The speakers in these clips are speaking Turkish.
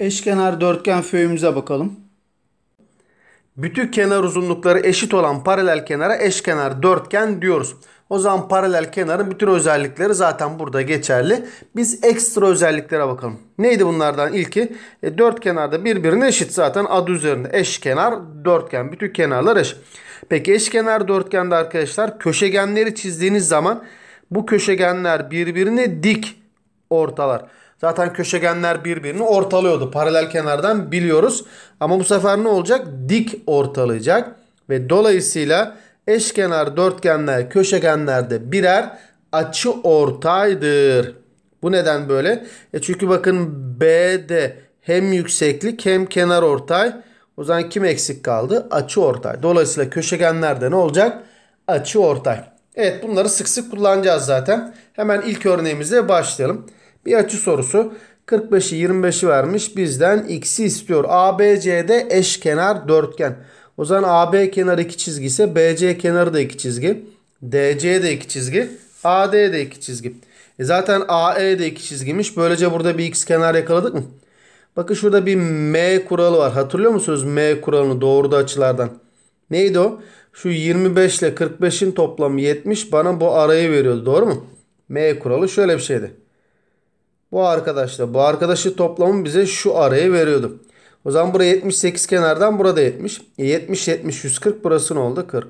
Eşkenar dörtgen föyümüze bakalım. Bütün kenar uzunlukları eşit olan paralel kenara eşkenar dörtgen diyoruz. O zaman paralel kenarın bütün özellikleri zaten burada geçerli. Biz ekstra özelliklere bakalım. Neydi bunlardan ilki? E, dört kenarda birbirine eşit zaten adı üzerinde eşkenar dörtgen. Bütün kenarlar eşit. Peki eşkenar dörtgende arkadaşlar köşegenleri çizdiğiniz zaman bu köşegenler birbirine dik ortalar. Zaten köşegenler birbirini ortalıyordu. Paralel kenardan biliyoruz. Ama bu sefer ne olacak? Dik ortalayacak. Ve dolayısıyla eşkenar dörtgenler köşegenlerde birer açı ortaydır. Bu neden böyle? E çünkü bakın B'de hem yükseklik hem kenar ortay. O zaman kim eksik kaldı? Açı ortay. Dolayısıyla köşegenlerde ne olacak? Açı ortay. Evet bunları sık sık kullanacağız zaten. Hemen ilk örneğimize başlayalım. Bir açı sorusu. 45'i 25'i vermiş. Bizden x'i istiyor. ABC'de eşkenar dörtgen. O zaman AB kenarı iki çizgi ise BC kenarı da iki çizgi. DC de 2 çizgi. AD de 2 çizgi. E zaten AE de 2 çizgiymiş. Böylece burada bir x kenar yakaladık mı? Bakın şurada bir M kuralı var. Hatırlıyor musunuz M kuralını doğruda açılardan? Neydi o? Şu 25 ile 45'in toplamı 70 bana bu arayı veriyordu. Doğru mu? M kuralı şöyle bir şeydi. Bu arkadaşla bu arkadaşı toplamı bize şu arayı veriyordu. O zaman buraya 78 kenardan burada 70. 70 70 140 burası ne oldu? 40.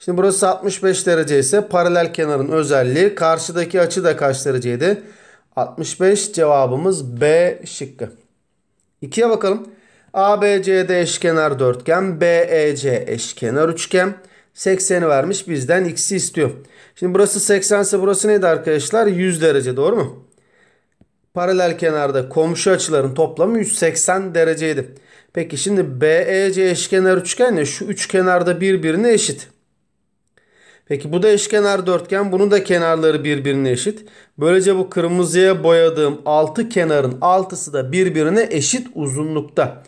Şimdi burası 65 derece ise paralel kenarın özelliği karşıdaki açı da kaç dereceydi? 65 cevabımız B şıkkı. 2'ye bakalım. ABCD eşkenar dörtgen, BEC eşkenar üçgen. 80'i vermiş bizden x'i istiyor. Şimdi burası 80 ise burası neydi arkadaşlar? 100 derece doğru mu? paralel kenarda komşu açıların toplamı 180 dereceydi. Peki şimdi BEC eşkenar üçgen ya şu üç kenarda birbirine eşit. Peki bu da eşkenar dörtgen. Bunun da kenarları birbirine eşit. Böylece bu kırmızıya boyadığım altı kenarın altısı da birbirine eşit uzunlukta.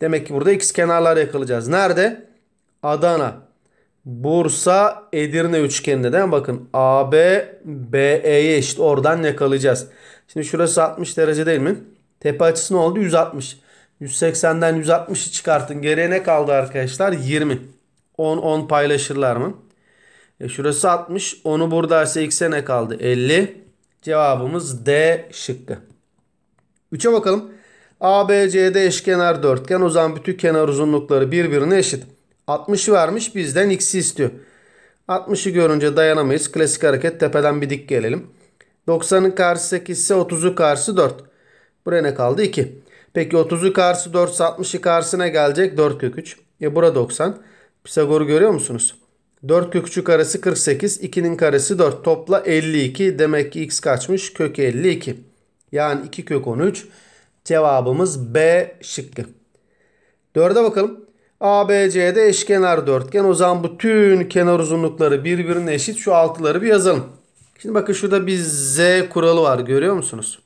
Demek ki burada x kenarlar yakalayacağız. Nerede? Adana, Bursa, Edirne üçgeninde. Bakın AB, BE'ye eşit. Oradan yakalayacağız. Şimdi şurası 60 derece değil mi? Tepe açısı ne oldu? 160. 180'den 160'ı çıkartın. Geriye ne kaldı arkadaşlar? 20. 10 10 paylaşırlar mı? E şurası 60. Onu burada ise 80'e kaldı. 50. Cevabımız D şıkkı. 3'e bakalım. ABCD eşkenar dörtgen. O zaman bütün kenar uzunlukları birbirine eşit. 60'ı vermiş bizden x'i istiyor. 60'ı görünce dayanamayız. Klasik hareket tepeden bir dik gelelim. 90'ın karşı 8 ise 30'u karşı 4. Buraya ne kaldı? 2. Peki 30'u karşı 4 60'ı karşısına gelecek 4 kök 3. E burada 90. Pisagor'u görüyor musunuz? 4 kök 3'ün karesi 48. 2'nin karesi 4. Topla 52. Demek ki x kaçmış? Kök 52. Yani 2 kök 13. Cevabımız B şıkkı. 4'e bakalım. ABC'de eşkenar dörtgen. O zaman tüm kenar uzunlukları birbirine eşit. Şu altıları bir yazalım. Şimdi bakın şurada bir z kuralı var görüyor musunuz?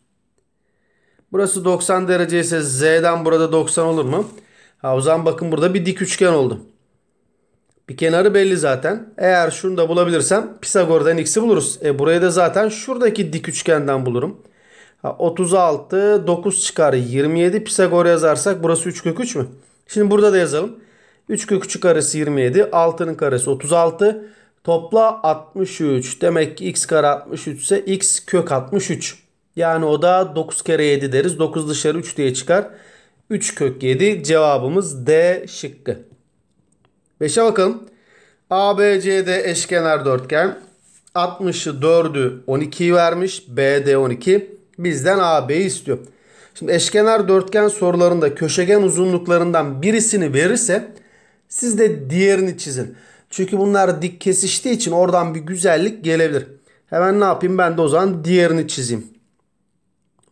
Burası 90 derece ise z'den burada 90 olur mu? Ha, o zaman bakın burada bir dik üçgen oldu. Bir kenarı belli zaten. Eğer şunu da bulabilirsem Pisagor'dan x'i buluruz. E burayı da zaten şuradaki dik üçgenden bulurum. Ha, 36 9 çıkar 27 Pisagor yazarsak burası 3 kök 3 mü? Şimdi burada da yazalım. 3 kök 3 karesi 27 6'nın karesi 36 Topla 63. Demek ki x kare 63 ise x kök 63. Yani o da 9 kere 7 deriz. 9 dışarı 3 diye çıkar. 3 kök 7 cevabımız D şıkkı. 5'e bakalım. ABCD eşkenar dörtgen. 60'ı 4'ü 12'yi vermiş. BD 12. Bizden AB'yi istiyor. Şimdi eşkenar dörtgen sorularında köşegen uzunluklarından birisini verirse siz de diğerini çizin. Çünkü bunlar dik kesiştiği için oradan bir güzellik gelebilir. Hemen ne yapayım? Ben de o zaman diğerini çizeyim.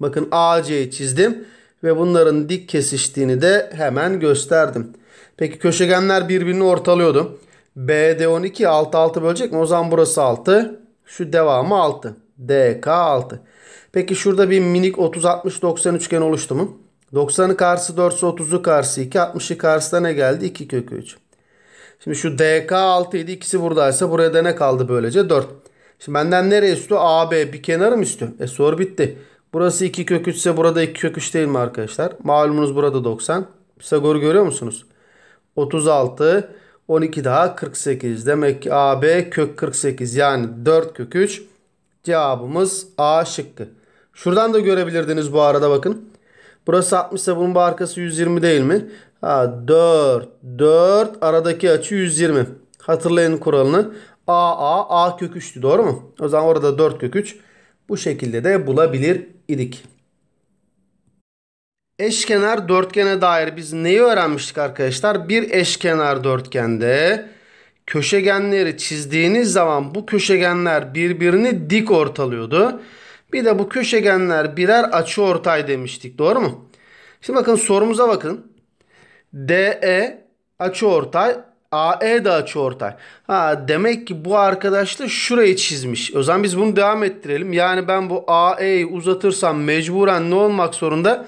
Bakın AC'yi çizdim ve bunların dik kesiştiğini de hemen gösterdim. Peki köşegenler birbirini ortalıyordu. BD 12 6 6 bölecek mi? O zaman burası 6. Şu devamı 6. DK 6. Peki şurada bir minik 30 60 90 üçgen oluştu mu? 90'ı karşı 4'ü 30'u karşı 2 60'ı karşısına ne geldi? 2 kökü 3. Şimdi şu DK 6 7 ikisi buradaysa buraya da ne kaldı böylece? 4. Şimdi benden nereye istiyor? AB bir kenarı mı istiyor? E soru bitti. Burası 2 kök 3 ise burada 2 kök 3 değil mi arkadaşlar? Malumunuz burada 90. Pisagor görüyor musunuz? 36, 12 daha 48. Demek ki AB kök 48 yani 4 kök 3 cevabımız A şıkkı. Şuradan da görebilirdiniz bu arada bakın. Burası 60 ise bunun arkası 120 değil mi? Ha, 4. 4 aradaki açı 120. Hatırlayın kuralını. A A A kök 3'tü doğru mu? O zaman orada 4 kök 3. Bu şekilde de bulabilir idik. Eşkenar dörtgene dair biz neyi öğrenmiştik arkadaşlar? Bir eşkenar dörtgende köşegenleri çizdiğiniz zaman bu köşegenler birbirini dik ortalıyordu. Bir de bu köşegenler birer açı ortay demiştik. Doğru mu? Şimdi bakın sorumuza bakın. DE açı ortay. AE de açı ortay. Ha, demek ki bu arkadaş da şurayı çizmiş. O zaman biz bunu devam ettirelim. Yani ben bu AE'yi uzatırsam mecburen ne olmak zorunda?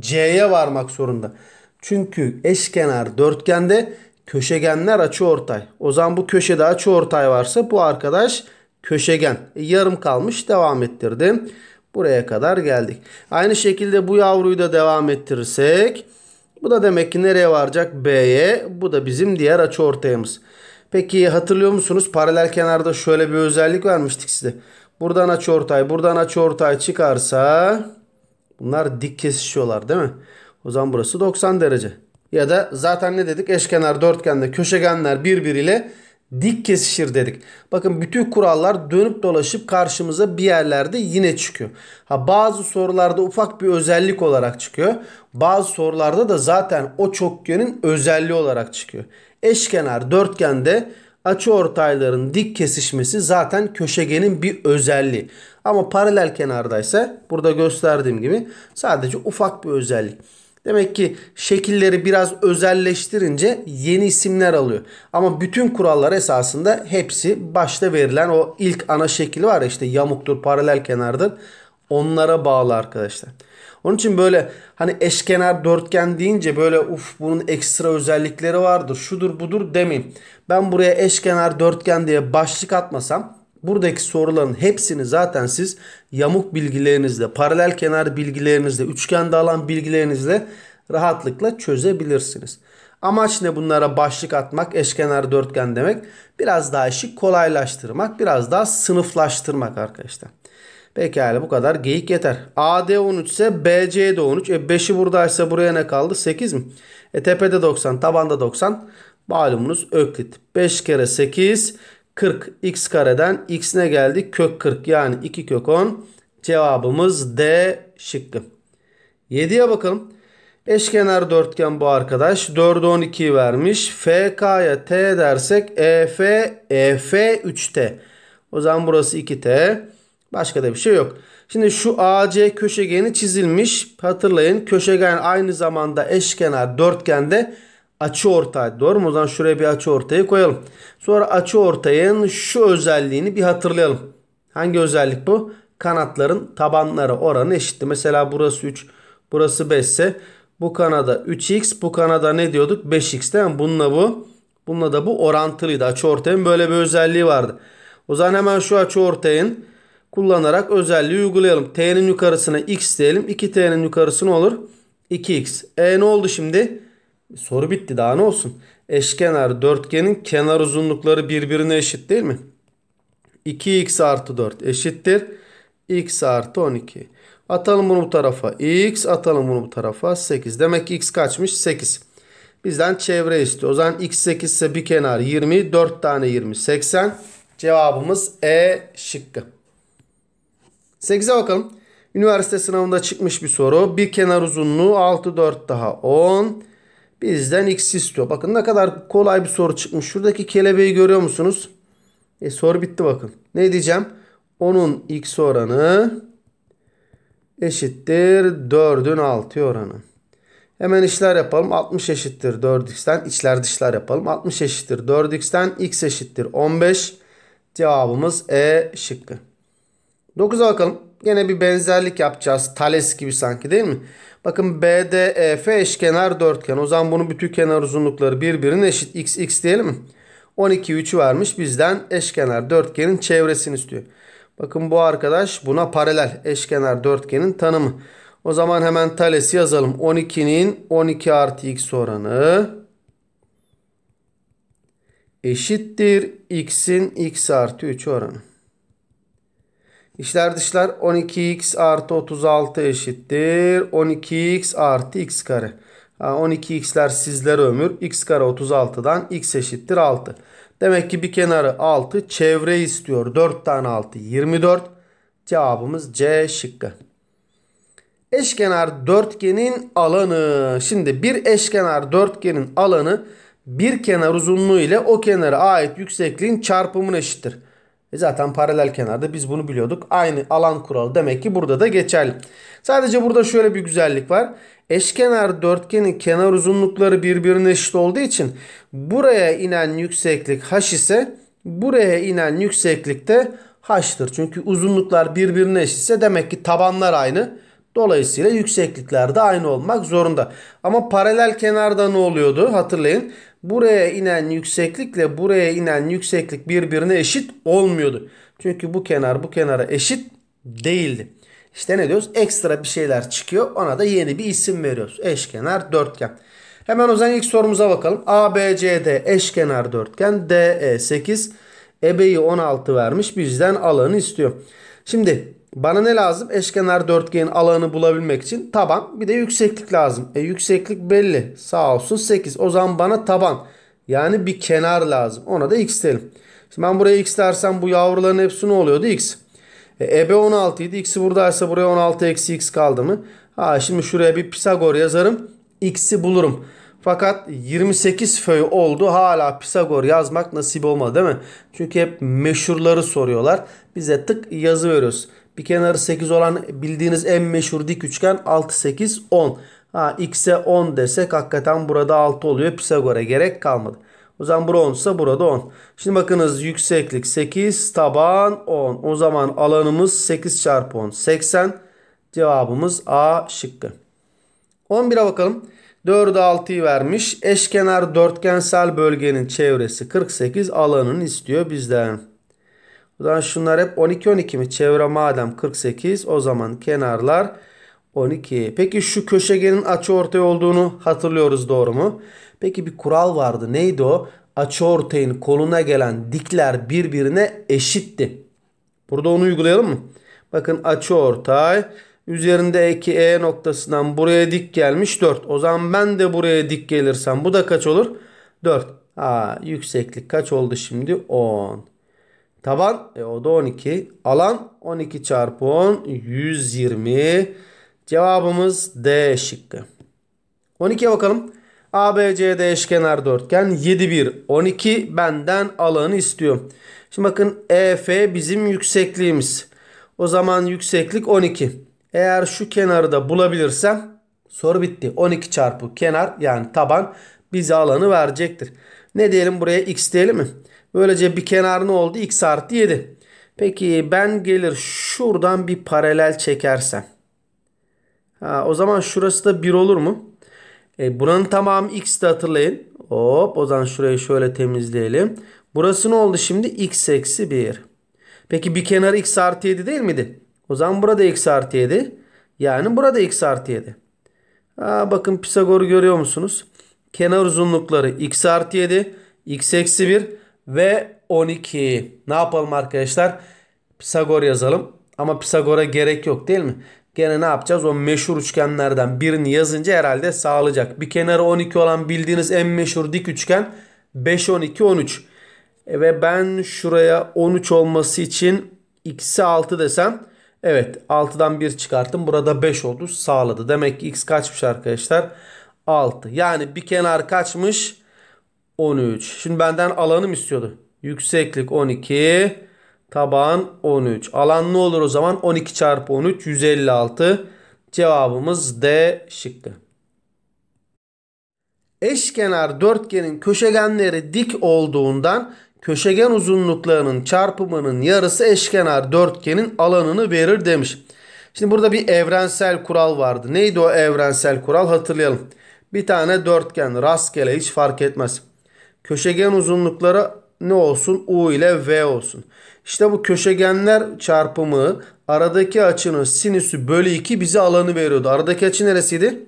C'ye varmak zorunda. Çünkü eşkenar dörtgende köşegenler açı ortay. O zaman bu köşede açı ortay varsa bu arkadaş köşegen. E, yarım kalmış devam ettirdim. Buraya kadar geldik. Aynı şekilde bu yavruyu da devam ettirirsek bu da demek ki nereye varacak? B'ye. Bu da bizim diğer açı ortayımız. Peki hatırlıyor musunuz? Paralel kenarda şöyle bir özellik vermiştik size. Buradan açı ortay, buradan açı ortay çıkarsa bunlar dik kesişiyorlar değil mi? O zaman burası 90 derece. Ya da zaten ne dedik? Eşkenar, dörtgende köşegenler birbiriyle dik kesişir dedik. Bakın bütün kurallar dönüp dolaşıp karşımıza bir yerlerde yine çıkıyor. Ha bazı sorularda ufak bir özellik olarak çıkıyor. Bazı sorularda da zaten o çokgenin özelliği olarak çıkıyor. Eşkenar dörtgende açı ortayların dik kesişmesi zaten köşegenin bir özelliği. Ama paralel kenardaysa burada gösterdiğim gibi sadece ufak bir özellik. Demek ki şekilleri biraz özelleştirince yeni isimler alıyor. Ama bütün kurallar esasında hepsi başta verilen o ilk ana şekil var ya işte yamuktur, paralel kenardır. Onlara bağlı arkadaşlar. Onun için böyle hani eşkenar dörtgen deyince böyle uf bunun ekstra özellikleri vardır şudur budur demeyin. Ben buraya eşkenar dörtgen diye başlık atmasam Buradaki soruların hepsini zaten siz yamuk bilgilerinizle, paralel kenar bilgilerinizle, üçgende alan bilgilerinizle rahatlıkla çözebilirsiniz. Amaç ne bunlara başlık atmak, eşkenar dörtgen demek. Biraz daha işi kolaylaştırmak, biraz daha sınıflaştırmak arkadaşlar. Pekala bu kadar geyik yeter. AD 13 ise BC de 13. E 5'i buradaysa buraya ne kaldı? 8 mi? E tepede 90, tabanda 90. Malumunuz Öklit. 5 kere 8 40 x kareden x ne geldi? Kök 40 yani 2 kök 10. Cevabımız D şıkkı. 7'ye bakalım. Eşkenar dörtgen bu arkadaş. 4'e 12'yi vermiş. FK'ya T dersek EF, EF 3T. O zaman burası 2T. Başka da bir şey yok. Şimdi şu AC köşegeni çizilmiş. Hatırlayın köşegen aynı zamanda eşkenar dörtgende açı ortay. Doğru mu? O zaman şuraya bir açı ortayı koyalım. Sonra açı ortayın şu özelliğini bir hatırlayalım. Hangi özellik bu? Kanatların tabanları oranı eşitti. Mesela burası 3, burası 5 ise bu kanada 3x, bu kanada ne diyorduk? 5x değil mi? Bununla bu. Bununla da bu orantılıydı. Açı ortayın böyle bir özelliği vardı. O zaman hemen şu açı ortayın kullanarak özelliği uygulayalım. T'nin yukarısına x diyelim. 2t'nin yukarısı ne olur? 2x. E ne oldu şimdi? Soru bitti daha ne olsun? Eşkenar dörtgenin kenar uzunlukları birbirine eşit değil mi? 2x artı 4 eşittir. x artı 12. Atalım bunu bu tarafa. x atalım bunu bu tarafa. 8. Demek ki x kaçmış? 8. Bizden çevre istiyor. O zaman x 8 ise bir kenar 20. 4 tane 20. 80. Cevabımız E şıkkı. 8'e bakalım. Üniversite sınavında çıkmış bir soru. Bir kenar uzunluğu 6 4 daha 10. Bizden x istiyor. Bakın ne kadar kolay bir soru çıkmış. Şuradaki kelebeği görüyor musunuz? E soru bitti bakın. Ne diyeceğim? Onun x oranı eşittir 4'ün 6 oranı. Hemen işler yapalım. 60 eşittir 4x'ten içler dışlar yapalım. 60 eşittir 4x'ten x eşittir 15. Cevabımız E şıkkı. 9'a bakalım. Yine bir benzerlik yapacağız. Tales gibi sanki değil mi? Bakın BDEF e, eşkenar dörtgen. O zaman bunun bütün kenar uzunlukları birbirine eşit. X X diyelim mi? 12 3 vermiş. Bizden eşkenar dörtgenin çevresini istiyor. Bakın bu arkadaş buna paralel eşkenar dörtgenin tanımı. O zaman hemen talesi yazalım. 12'nin 12 artı x oranı eşittir x'in x artı 3 oranı. İşler dışlar 12x artı 36 eşittir. 12x artı x kare. 12x'ler sizlere ömür. x kare 36'dan x eşittir 6. Demek ki bir kenarı 6 çevre istiyor. 4 tane 6 24. Cevabımız C şıkkı. Eşkenar dörtgenin alanı. Şimdi bir eşkenar dörtgenin alanı bir kenar uzunluğu ile o kenara ait yüksekliğin çarpımına eşittir. E zaten paralel kenarda biz bunu biliyorduk. Aynı alan kuralı demek ki burada da geçerli. Sadece burada şöyle bir güzellik var. Eşkenar dörtgenin kenar uzunlukları birbirine eşit olduğu için buraya inen yükseklik h ise buraya inen yükseklik de h'tır. Çünkü uzunluklar birbirine eşitse demek ki tabanlar aynı. Dolayısıyla yükseklikler de aynı olmak zorunda. Ama paralel kenarda ne oluyordu hatırlayın buraya inen yükseklikle buraya inen yükseklik birbirine eşit olmuyordu. Çünkü bu kenar bu kenara eşit değildi. İşte ne diyoruz? Ekstra bir şeyler çıkıyor. Ona da yeni bir isim veriyoruz. Eşkenar dörtgen. Hemen o zaman ilk sorumuza bakalım. ABCD eşkenar dörtgen. DE 8. Ebeyi 16 vermiş. Bizden alanı istiyor. Şimdi bana ne lazım? Eşkenar dörtgenin alanı bulabilmek için taban bir de yükseklik lazım. E yükseklik belli. Sağ olsun 8. O zaman bana taban yani bir kenar lazım. Ona da x diyelim. Şimdi ben buraya x dersem bu yavruların hepsi ne oluyordu? x. E, ebe 16 idi. x'i buradaysa buraya 16 eksi x kaldı mı? Ha şimdi şuraya bir Pisagor yazarım. x'i bulurum. Fakat 28 föy oldu. Hala Pisagor yazmak nasip olmadı değil mi? Çünkü hep meşhurları soruyorlar. Bize tık yazı veriyoruz. Bir kenarı 8 olan bildiğiniz en meşhur dik üçgen 6 8 10. Ha x'e 10 desek hakikaten burada 6 oluyor. Pisagor'a gerek kalmadı. O zaman burada 10 ise burada 10. Şimdi bakınız yükseklik 8 taban 10. O zaman alanımız 8 çarpı 10 80. Cevabımız A şıkkı. 11'e bakalım. 4'e 6'yı vermiş. Eşkenar dörtgensel bölgenin çevresi 48 alanını istiyor bizden. Buradan şunlar hep 12 12 mi? Çevre madem 48 o zaman kenarlar 12. Peki şu köşegenin açı ortay olduğunu hatırlıyoruz doğru mu? Peki bir kural vardı. Neydi o? Açı ortayın koluna gelen dikler birbirine eşitti. Burada onu uygulayalım mı? Bakın açı ortay Üzerindeki E noktasından buraya dik gelmiş 4. O zaman ben de buraya dik gelirsem bu da kaç olur? 4. Ha, yükseklik kaç oldu şimdi? 10. Taban e, o da 12. Alan 12 çarpı 10 120. Cevabımız D şıkkı. 12'ye bakalım. ABCD eşkenar dörtgen 7 1 12 benden alanı istiyor. Şimdi bakın EF bizim yüksekliğimiz. O zaman yükseklik 12. Eğer şu kenarı da bulabilirsem soru bitti. 12 çarpı kenar yani taban bize alanı verecektir. Ne diyelim buraya x diyelim mi? Böylece bir kenar ne oldu? x artı 7. Peki ben gelir şuradan bir paralel çekersem. Ha, o zaman şurası da 1 olur mu? E, buranın tamamı x'ti hatırlayın. Hop o zaman şurayı şöyle temizleyelim. Burası ne oldu şimdi? x eksi 1. Peki bir kenarı x artı 7 değil miydi? O zaman burada x artı 7. Yani burada x artı 7. Aa, bakın Pisagor'u görüyor musunuz? Kenar uzunlukları x artı 7, x eksi 1 ve 12. Ne yapalım arkadaşlar? Pisagor yazalım. Ama Pisagor'a gerek yok değil mi? Gene ne yapacağız? O meşhur üçgenlerden birini yazınca herhalde sağlayacak. Bir kenarı 12 olan bildiğiniz en meşhur dik üçgen 5, 12, 13. E ve ben şuraya 13 olması için x'i 6 desem Evet 6'dan 1 çıkarttım. Burada 5 oldu sağladı. Demek ki x kaçmış arkadaşlar? 6. Yani bir kenar kaçmış? 13. Şimdi benden alanım istiyordu. Yükseklik 12. Taban 13. Alan ne olur o zaman? 12 çarpı 13 156. Cevabımız D şıkkı. Eşkenar dörtgenin köşegenleri dik olduğundan köşegen uzunluklarının çarpımının yarısı eşkenar dörtgenin alanını verir demiş. Şimdi burada bir evrensel kural vardı. Neydi o evrensel kural hatırlayalım. Bir tane dörtgen rastgele hiç fark etmez. Köşegen uzunlukları ne olsun? U ile V olsun. İşte bu köşegenler çarpımı aradaki açının sinüsü bölü 2 bize alanı veriyordu. Aradaki açı neresiydi?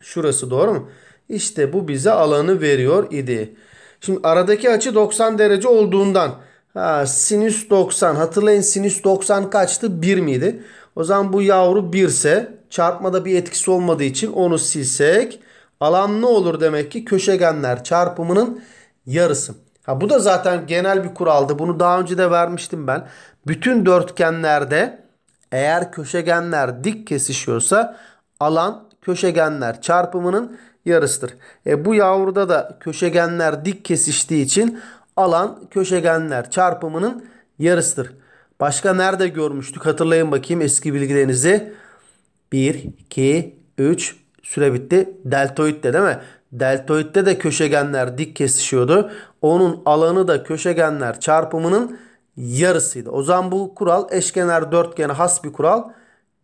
Şurası doğru mu? İşte bu bize alanı veriyor idi. Şimdi aradaki açı 90 derece olduğundan ha, sinüs 90 hatırlayın sinüs 90 kaçtı 1 miydi? O zaman bu yavru 1 ise çarpmada bir etkisi olmadığı için onu silsek alan ne olur demek ki köşegenler çarpımının yarısı. Ha, bu da zaten genel bir kuraldı. Bunu daha önce de vermiştim ben. Bütün dörtgenlerde eğer köşegenler dik kesişiyorsa alan köşegenler çarpımının yarısıdır. E, bu yavruda da köşegenler dik kesiştiği için alan köşegenler çarpımının yarısıdır. Başka nerede görmüştük? Hatırlayın bakayım eski bilgilerinizi. 1, 2, 3 süre bitti. Deltoid'de değil mi? Deltoid'de de köşegenler dik kesişiyordu. Onun alanı da köşegenler çarpımının yarısıydı. O zaman bu kural eşkenar dörtgene has bir kural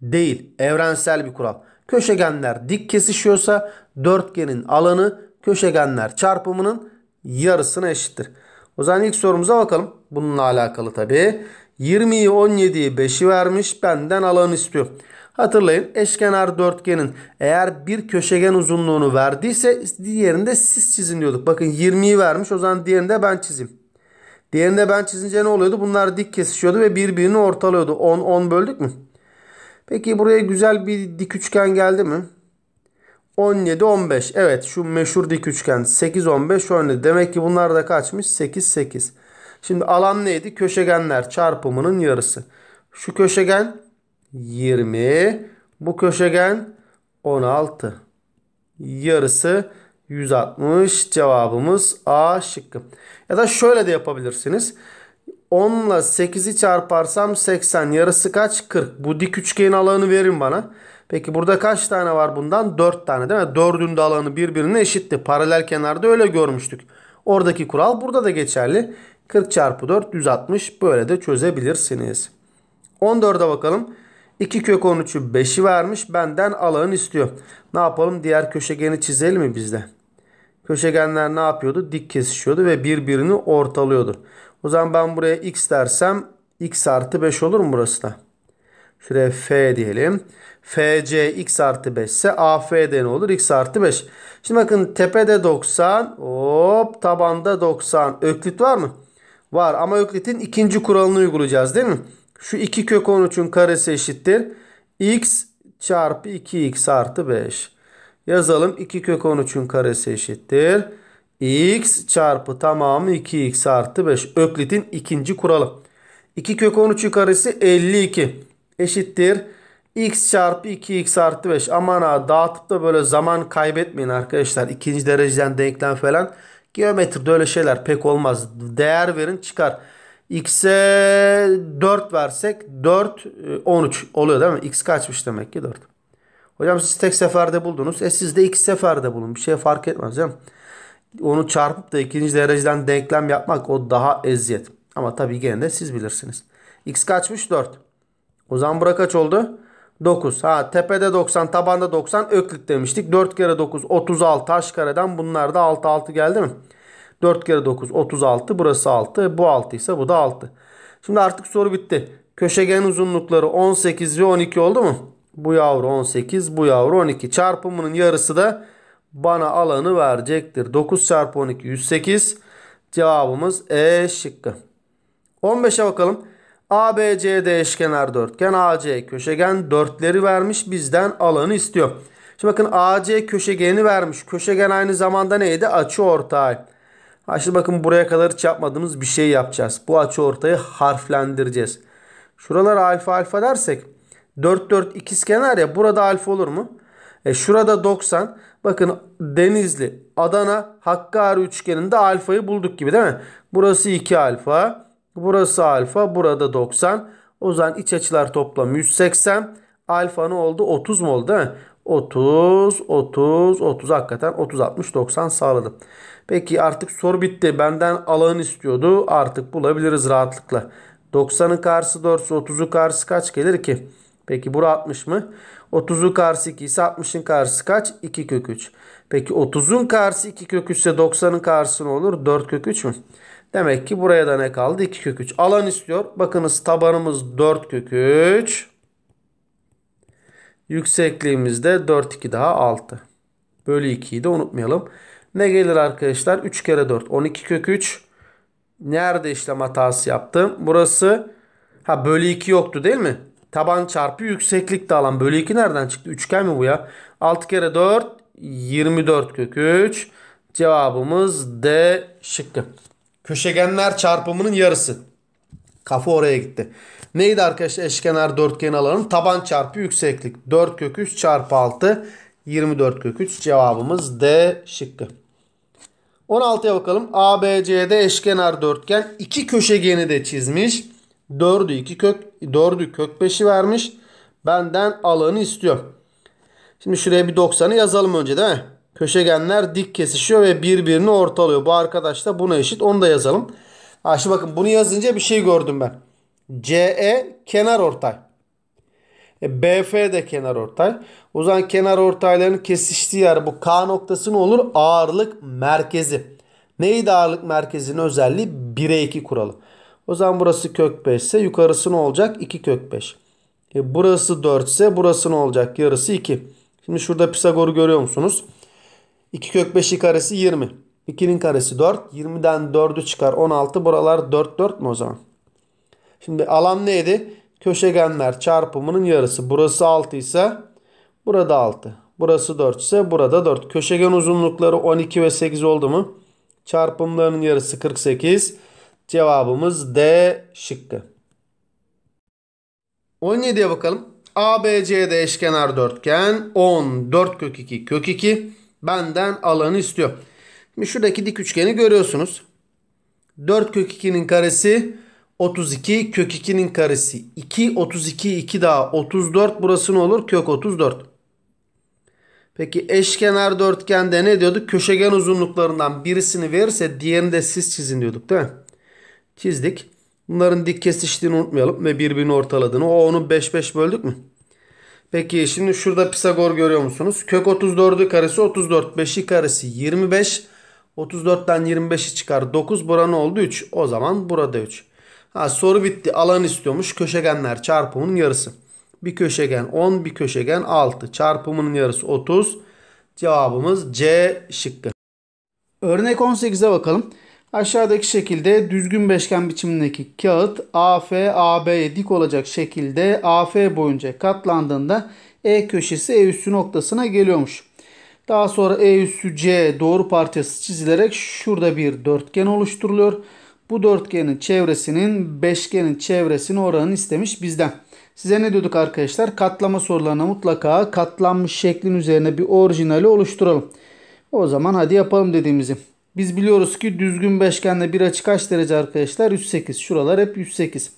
değil. Evrensel bir kural. Köşegenler dik kesişiyorsa dörtgenin alanı köşegenler çarpımının yarısına eşittir. O zaman ilk sorumuza bakalım. Bununla alakalı tabii. 20'yi 17'yi 5'i vermiş benden alan istiyor. Hatırlayın eşkenar dörtgenin eğer bir köşegen uzunluğunu verdiyse diğerinde siz çizin diyorduk. Bakın 20'yi vermiş o zaman diğerinde ben çizeyim. Diğerinde ben çizince ne oluyordu? Bunlar dik kesişiyordu ve birbirini ortalıyordu. 10 10 böldük mü? Peki buraya güzel bir dik üçgen geldi mi? 17 15. Evet şu meşhur dik üçgen 8 15 17. Demek ki bunlar da kaçmış? 8 8. Şimdi alan neydi? Köşegenler çarpımının yarısı. Şu köşegen 20. Bu köşegen 16. Yarısı 160 cevabımız A şıkkı. Ya da şöyle de yapabilirsiniz. 10 ile 8'i çarparsam 80. Yarısı kaç? 40. Bu dik üçgenin alanı verin bana. Peki burada kaç tane var bundan? 4 tane değil mi? 4'ün de alanı birbirine eşitti. Paralel kenarda öyle görmüştük. Oradaki kural burada da geçerli. 40 çarpı 4 160 böyle de çözebilirsiniz. 14'e bakalım. 2 kök 13'ü 5'i vermiş. Benden alanı istiyor. Ne yapalım? Diğer köşegeni çizelim mi bizde? Köşegenler ne yapıyordu? Dik kesişiyordu ve birbirini ortalıyordu. O zaman ben buraya x dersem x artı 5 olur mu burası da? Şuraya f diyelim. fc x artı 5 ise afd ne olur? x artı 5. Şimdi bakın tepede 90 hop tabanda 90. Öklit var mı? Var ama öklitin ikinci kuralını uygulayacağız değil mi? Şu 2 kök 13'ün karesi eşittir. x çarpı 2x artı 5. Yazalım 2 kök 13'ün karesi eşittir x çarpı tamamı 2x artı 5. Öklit'in ikinci kuralı. 2 kök 13 yukarısı 52 eşittir. x çarpı 2x artı 5. Aman ha dağıtıp da böyle zaman kaybetmeyin arkadaşlar. İkinci dereceden denklem falan. Geometride öyle şeyler pek olmaz. Değer verin çıkar. X'e 4 versek 4 13 e, oluyor değil mi? X kaçmış demek ki 4. Hocam siz tek seferde buldunuz. E siz de iki seferde bulun. Bir şey fark etmez canım onu çarpıp da ikinci dereceden denklem yapmak o daha eziyet. Ama tabi gene de siz bilirsiniz. X kaçmış? 4. O zaman bura kaç oldu? 9. Ha tepede 90 tabanda 90 öklük demiştik. 4 kere 9 36 haş kareden bunlar da 6 6 geldi mi? 4 kere 9 36 burası 6 bu 6 ise bu da 6. Şimdi artık soru bitti. Köşegen uzunlukları 18 ve 12 oldu mu? Bu yavru 18 bu yavru 12 çarpımının yarısı da bana alanı verecektir. 9 çarpı 12 108. Cevabımız E şıkkı. 15'e bakalım. ABCD eşkenar dörtgen AC köşegen dörtleri vermiş bizden alanı istiyor. Şimdi bakın AC köşegeni vermiş. Köşegen aynı zamanda neydi? Açı ortay. Ha şimdi bakın buraya kadar hiç yapmadığımız bir şey yapacağız. Bu açı ortayı harflendireceğiz. Şuralar alfa alfa dersek 4 4 ikizkenar ya burada alfa olur mu? E şurada 90. Bakın Denizli, Adana, Hakkari üçgeninde alfayı bulduk gibi değil mi? Burası 2 alfa. Burası alfa. Burada 90. O zaman iç açılar toplamı 180. Alfa ne oldu? 30 mu oldu değil mi? 30, 30, 30. Hakikaten 30, 60, 90 sağladım. Peki artık soru bitti. Benden alan istiyordu. Artık bulabiliriz rahatlıkla. 90'ın karşısı 4 30'un karşısı kaç gelir ki? Peki bura 60 mı? 30'u karşı 2 ise 60'ın karşısı kaç? 2 kök 3. Peki 30'un karşısı 2 kök 3 ise 90'ın karşısı ne olur? 4 kök 3 mü? Demek ki buraya da ne kaldı? 2 kök 3. Alan istiyor. Bakınız tabanımız 4 kök 3. Yüksekliğimiz de 4 2 daha 6. Bölü 2'yi de unutmayalım. Ne gelir arkadaşlar? 3 kere 4. 12 kök 3. Nerede işlem hatası yaptım? Burası ha bölü 2 yoktu değil mi? Taban çarpı yükseklik de alan. Bölü 2 nereden çıktı? Üçgen mi bu ya? 6 kere 4 24 kök 3. Cevabımız D şıkkı. Köşegenler çarpımının yarısı. Kafa oraya gitti. Neydi arkadaşlar eşkenar dörtgen alanın? Taban çarpı yükseklik. 4 kök 3 çarpı 6. 24 kök 3 cevabımız D şıkkı. 16'ya bakalım. ABCD eşkenar dörtgen. iki köşegeni de çizmiş. 4'ü 2 kök 4'ü kök 5'i vermiş. Benden alanı istiyor. Şimdi şuraya bir 90'ı yazalım önce değil mi? Köşegenler dik kesişiyor ve birbirini ortalıyor. Bu arkadaş da buna eşit. Onu da yazalım. Ha şimdi bakın bunu yazınca bir şey gördüm ben. CE kenar ortay. E, BF de kenar ortay. O zaman kenar ortayların kesiştiği yer bu K noktası ne olur? Ağırlık merkezi. Neydi ağırlık merkezinin özelliği? 1'e 2 kuralı. O zaman burası kök 5 ise yukarısı ne olacak? 2 kök 5. E burası 4 ise burası ne olacak? Yarısı 2. Şimdi şurada Pisagor'u görüyor musunuz? 2 kök 5'in karesi 20. 2'nin karesi 4. 20'den 4'ü çıkar 16. Buralar 4 4 mü o zaman? Şimdi alan neydi? Köşegenler çarpımının yarısı. Burası 6 ise burada 6. Burası 4 ise burada 4. Köşegen uzunlukları 12 ve 8 oldu mu? Çarpımlarının yarısı 48. 48. Cevabımız D şıkkı. 17'ye bakalım. ABCD eşkenar dörtgen 10 4 kök 2 kök 2 benden alanı istiyor. Şimdi şuradaki dik üçgeni görüyorsunuz. 4 kök 2'nin karesi 32 kök 2'nin karesi 2 32 2 daha 34 burası ne olur kök 34. Peki eşkenar dörtgende ne diyorduk? Köşegen uzunluklarından birisini verirse diğerini de siz çizin diyorduk değil mi? çizdik. Bunların dik kesiştiğini unutmayalım ve birbirini ortaladığını. O onu 5 5 böldük mü? Peki şimdi şurada Pisagor görüyor musunuz? Kök 34'ü karesi 34. 5'i karesi 25. 34'ten 25'i çıkar. 9 buranın oldu 3. O zaman burada 3. Ha, soru bitti. Alan istiyormuş. Köşegenler çarpımının yarısı. Bir köşegen 10 bir köşegen 6. Çarpımının yarısı 30. Cevabımız C şıkkı. Örnek 18'e bakalım. Aşağıdaki şekilde düzgün beşgen biçimindeki kağıt AF, AB'ye dik olacak şekilde AF boyunca katlandığında E köşesi E üssü noktasına geliyormuş. Daha sonra E üssü C doğru parçası çizilerek şurada bir dörtgen oluşturuluyor. Bu dörtgenin çevresinin beşgenin çevresini oranını istemiş bizden. Size ne diyorduk arkadaşlar? Katlama sorularına mutlaka katlanmış şeklin üzerine bir orijinali oluşturalım. O zaman hadi yapalım dediğimizi. Biz biliyoruz ki düzgün beşgende bir açı kaç derece arkadaşlar? 108. Şuralar hep 108.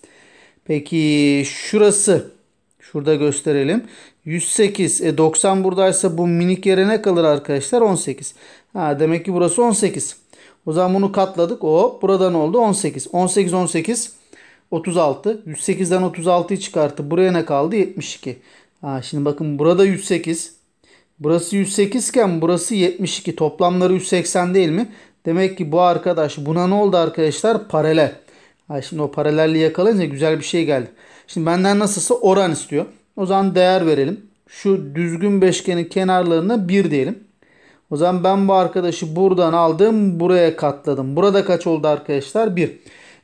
Peki şurası. Şurada gösterelim. 108. E 90 buradaysa bu minik yere ne kalır arkadaşlar? 18. Ha, demek ki burası 18. O zaman bunu katladık. Hop burada ne oldu? 18. 18 18 36. 108'den 36'yı çıkarttı. Buraya ne kaldı? 72. Ha, şimdi bakın burada 108. Burası 108 iken burası 72. Toplamları 180 değil mi? Demek ki bu arkadaş buna ne oldu arkadaşlar? Paralel. Ay şimdi o paralelliği yakalayınca güzel bir şey geldi. Şimdi benden nasılsa oran istiyor. O zaman değer verelim. Şu düzgün beşgenin kenarlarına 1 diyelim. O zaman ben bu arkadaşı buradan aldım. Buraya katladım. Burada kaç oldu arkadaşlar? 1.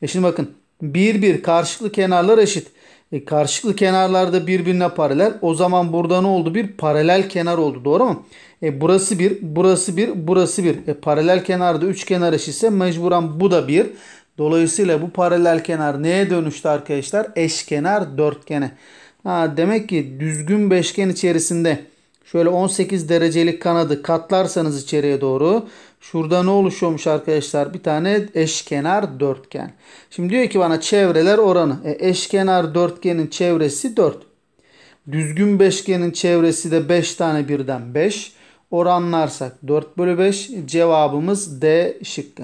E şimdi bakın. 1 1 karşılıklı kenarlar eşit. E, karşılıklı kenarlarda birbirine paralel. O zaman burada ne oldu? Bir paralel kenar oldu. Doğru mu? E, burası bir, burası bir, burası bir. E, paralel kenarda 3 kenar eşitse mecburen bu da bir. Dolayısıyla bu paralel kenar neye dönüştü arkadaşlar? Eşkenar dörtgene. Ha, demek ki düzgün beşgen içerisinde şöyle 18 derecelik kanadı katlarsanız içeriye doğru Şurada ne oluşuyormuş arkadaşlar? Bir tane eşkenar dörtgen. Şimdi diyor ki bana çevreler oranı. E, eşkenar dörtgenin çevresi 4. Düzgün beşgenin çevresi de 5 tane birden 5. Oranlarsak 4 bölü 5 cevabımız D şıkkı.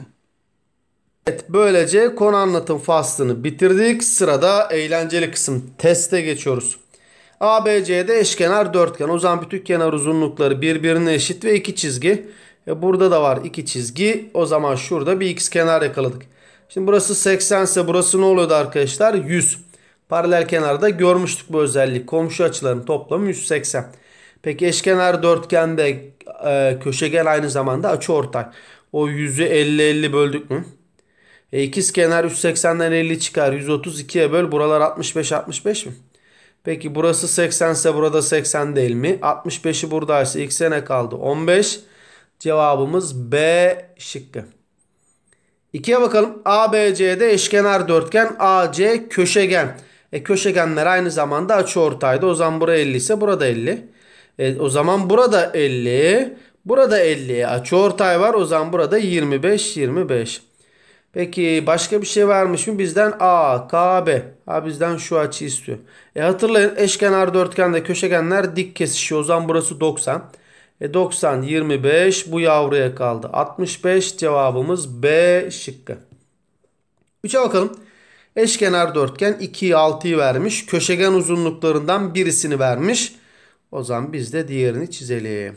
Evet böylece konu anlatım faslını bitirdik. Sırada eğlenceli kısım teste geçiyoruz. ABC'de eşkenar dörtgen. O zaman bütün kenar uzunlukları birbirine eşit ve iki çizgi. E burada da var iki çizgi. O zaman şurada bir x kenar yakaladık. Şimdi burası 80 ise burası ne oluyordu arkadaşlar? 100. Paralel kenarda görmüştük bu özellik. Komşu açıların toplamı 180. Peki eşkenar dörtgende e, köşegen aynı zamanda açı ortak. O 100'ü 50-50 böldük mü? E, ikiz kenar 380'den 50 çıkar. 132'ye böl. Buralar 65-65 mi? Peki burası 80 ise burada 80 değil mi? 65'i buradaysa x'e ne kaldı? 15. Cevabımız B şıkkı. 2'ye bakalım. ABC'de eşkenar dörtgen, AC köşegen. E köşegenler aynı zamanda açı ortaydı. O zaman buraya 50 ise burada 50. E, o zaman burada 50. Burada 50 açı ortay var. O zaman burada 25 25. Peki başka bir şey vermiş mi? Bizden A, K, B. Ha bizden şu açı istiyor. E hatırlayın eşkenar dörtgende köşegenler dik kesişiyor. O zaman burası 90. E 90 25 bu yavruya kaldı. 65 cevabımız B şıkkı. 3'e bakalım. Eşkenar dörtgen 2'yi 6'yı vermiş. Köşegen uzunluklarından birisini vermiş. O zaman biz de diğerini çizelim.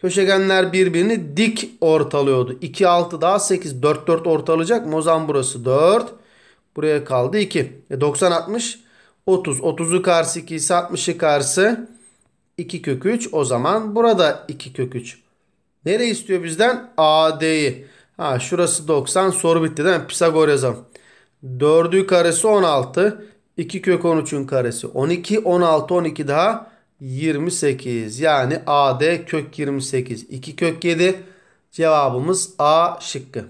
Köşegenler birbirini dik ortalıyordu. 2 6 daha 8 4 4 ortalayacak mı? O zaman burası 4. Buraya kaldı 2. E 90 60 30 30'u karşı 2 ise 60'ı karşı 2 kök 3 o zaman burada 2 kök 3. Nereyi istiyor bizden? AD'yi. Ha şurası 90 soru bitti değil mi? Pisagor yazalım. 4'ü karesi 16. 2 kök 13'ün karesi 12. 16 12 daha 28. Yani AD kök 28. 2 kök 7. Cevabımız A şıkkı.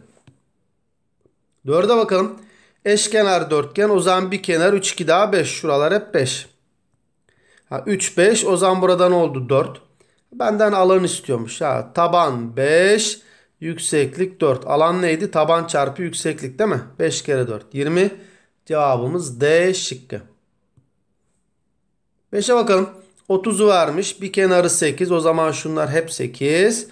4'e bakalım. Eşkenar dörtgen o zaman bir kenar 3 2 daha 5. Şuralar hep 5. Ha, 3 5 o zaman burada ne oldu 4. Benden alan istiyormuş. Ha, taban 5 yükseklik 4. Alan neydi? Taban çarpı yükseklik değil mi? 5 kere 4 20. Cevabımız D şıkkı. 5'e bakalım. 30'u vermiş. Bir kenarı 8. O zaman şunlar hep 8.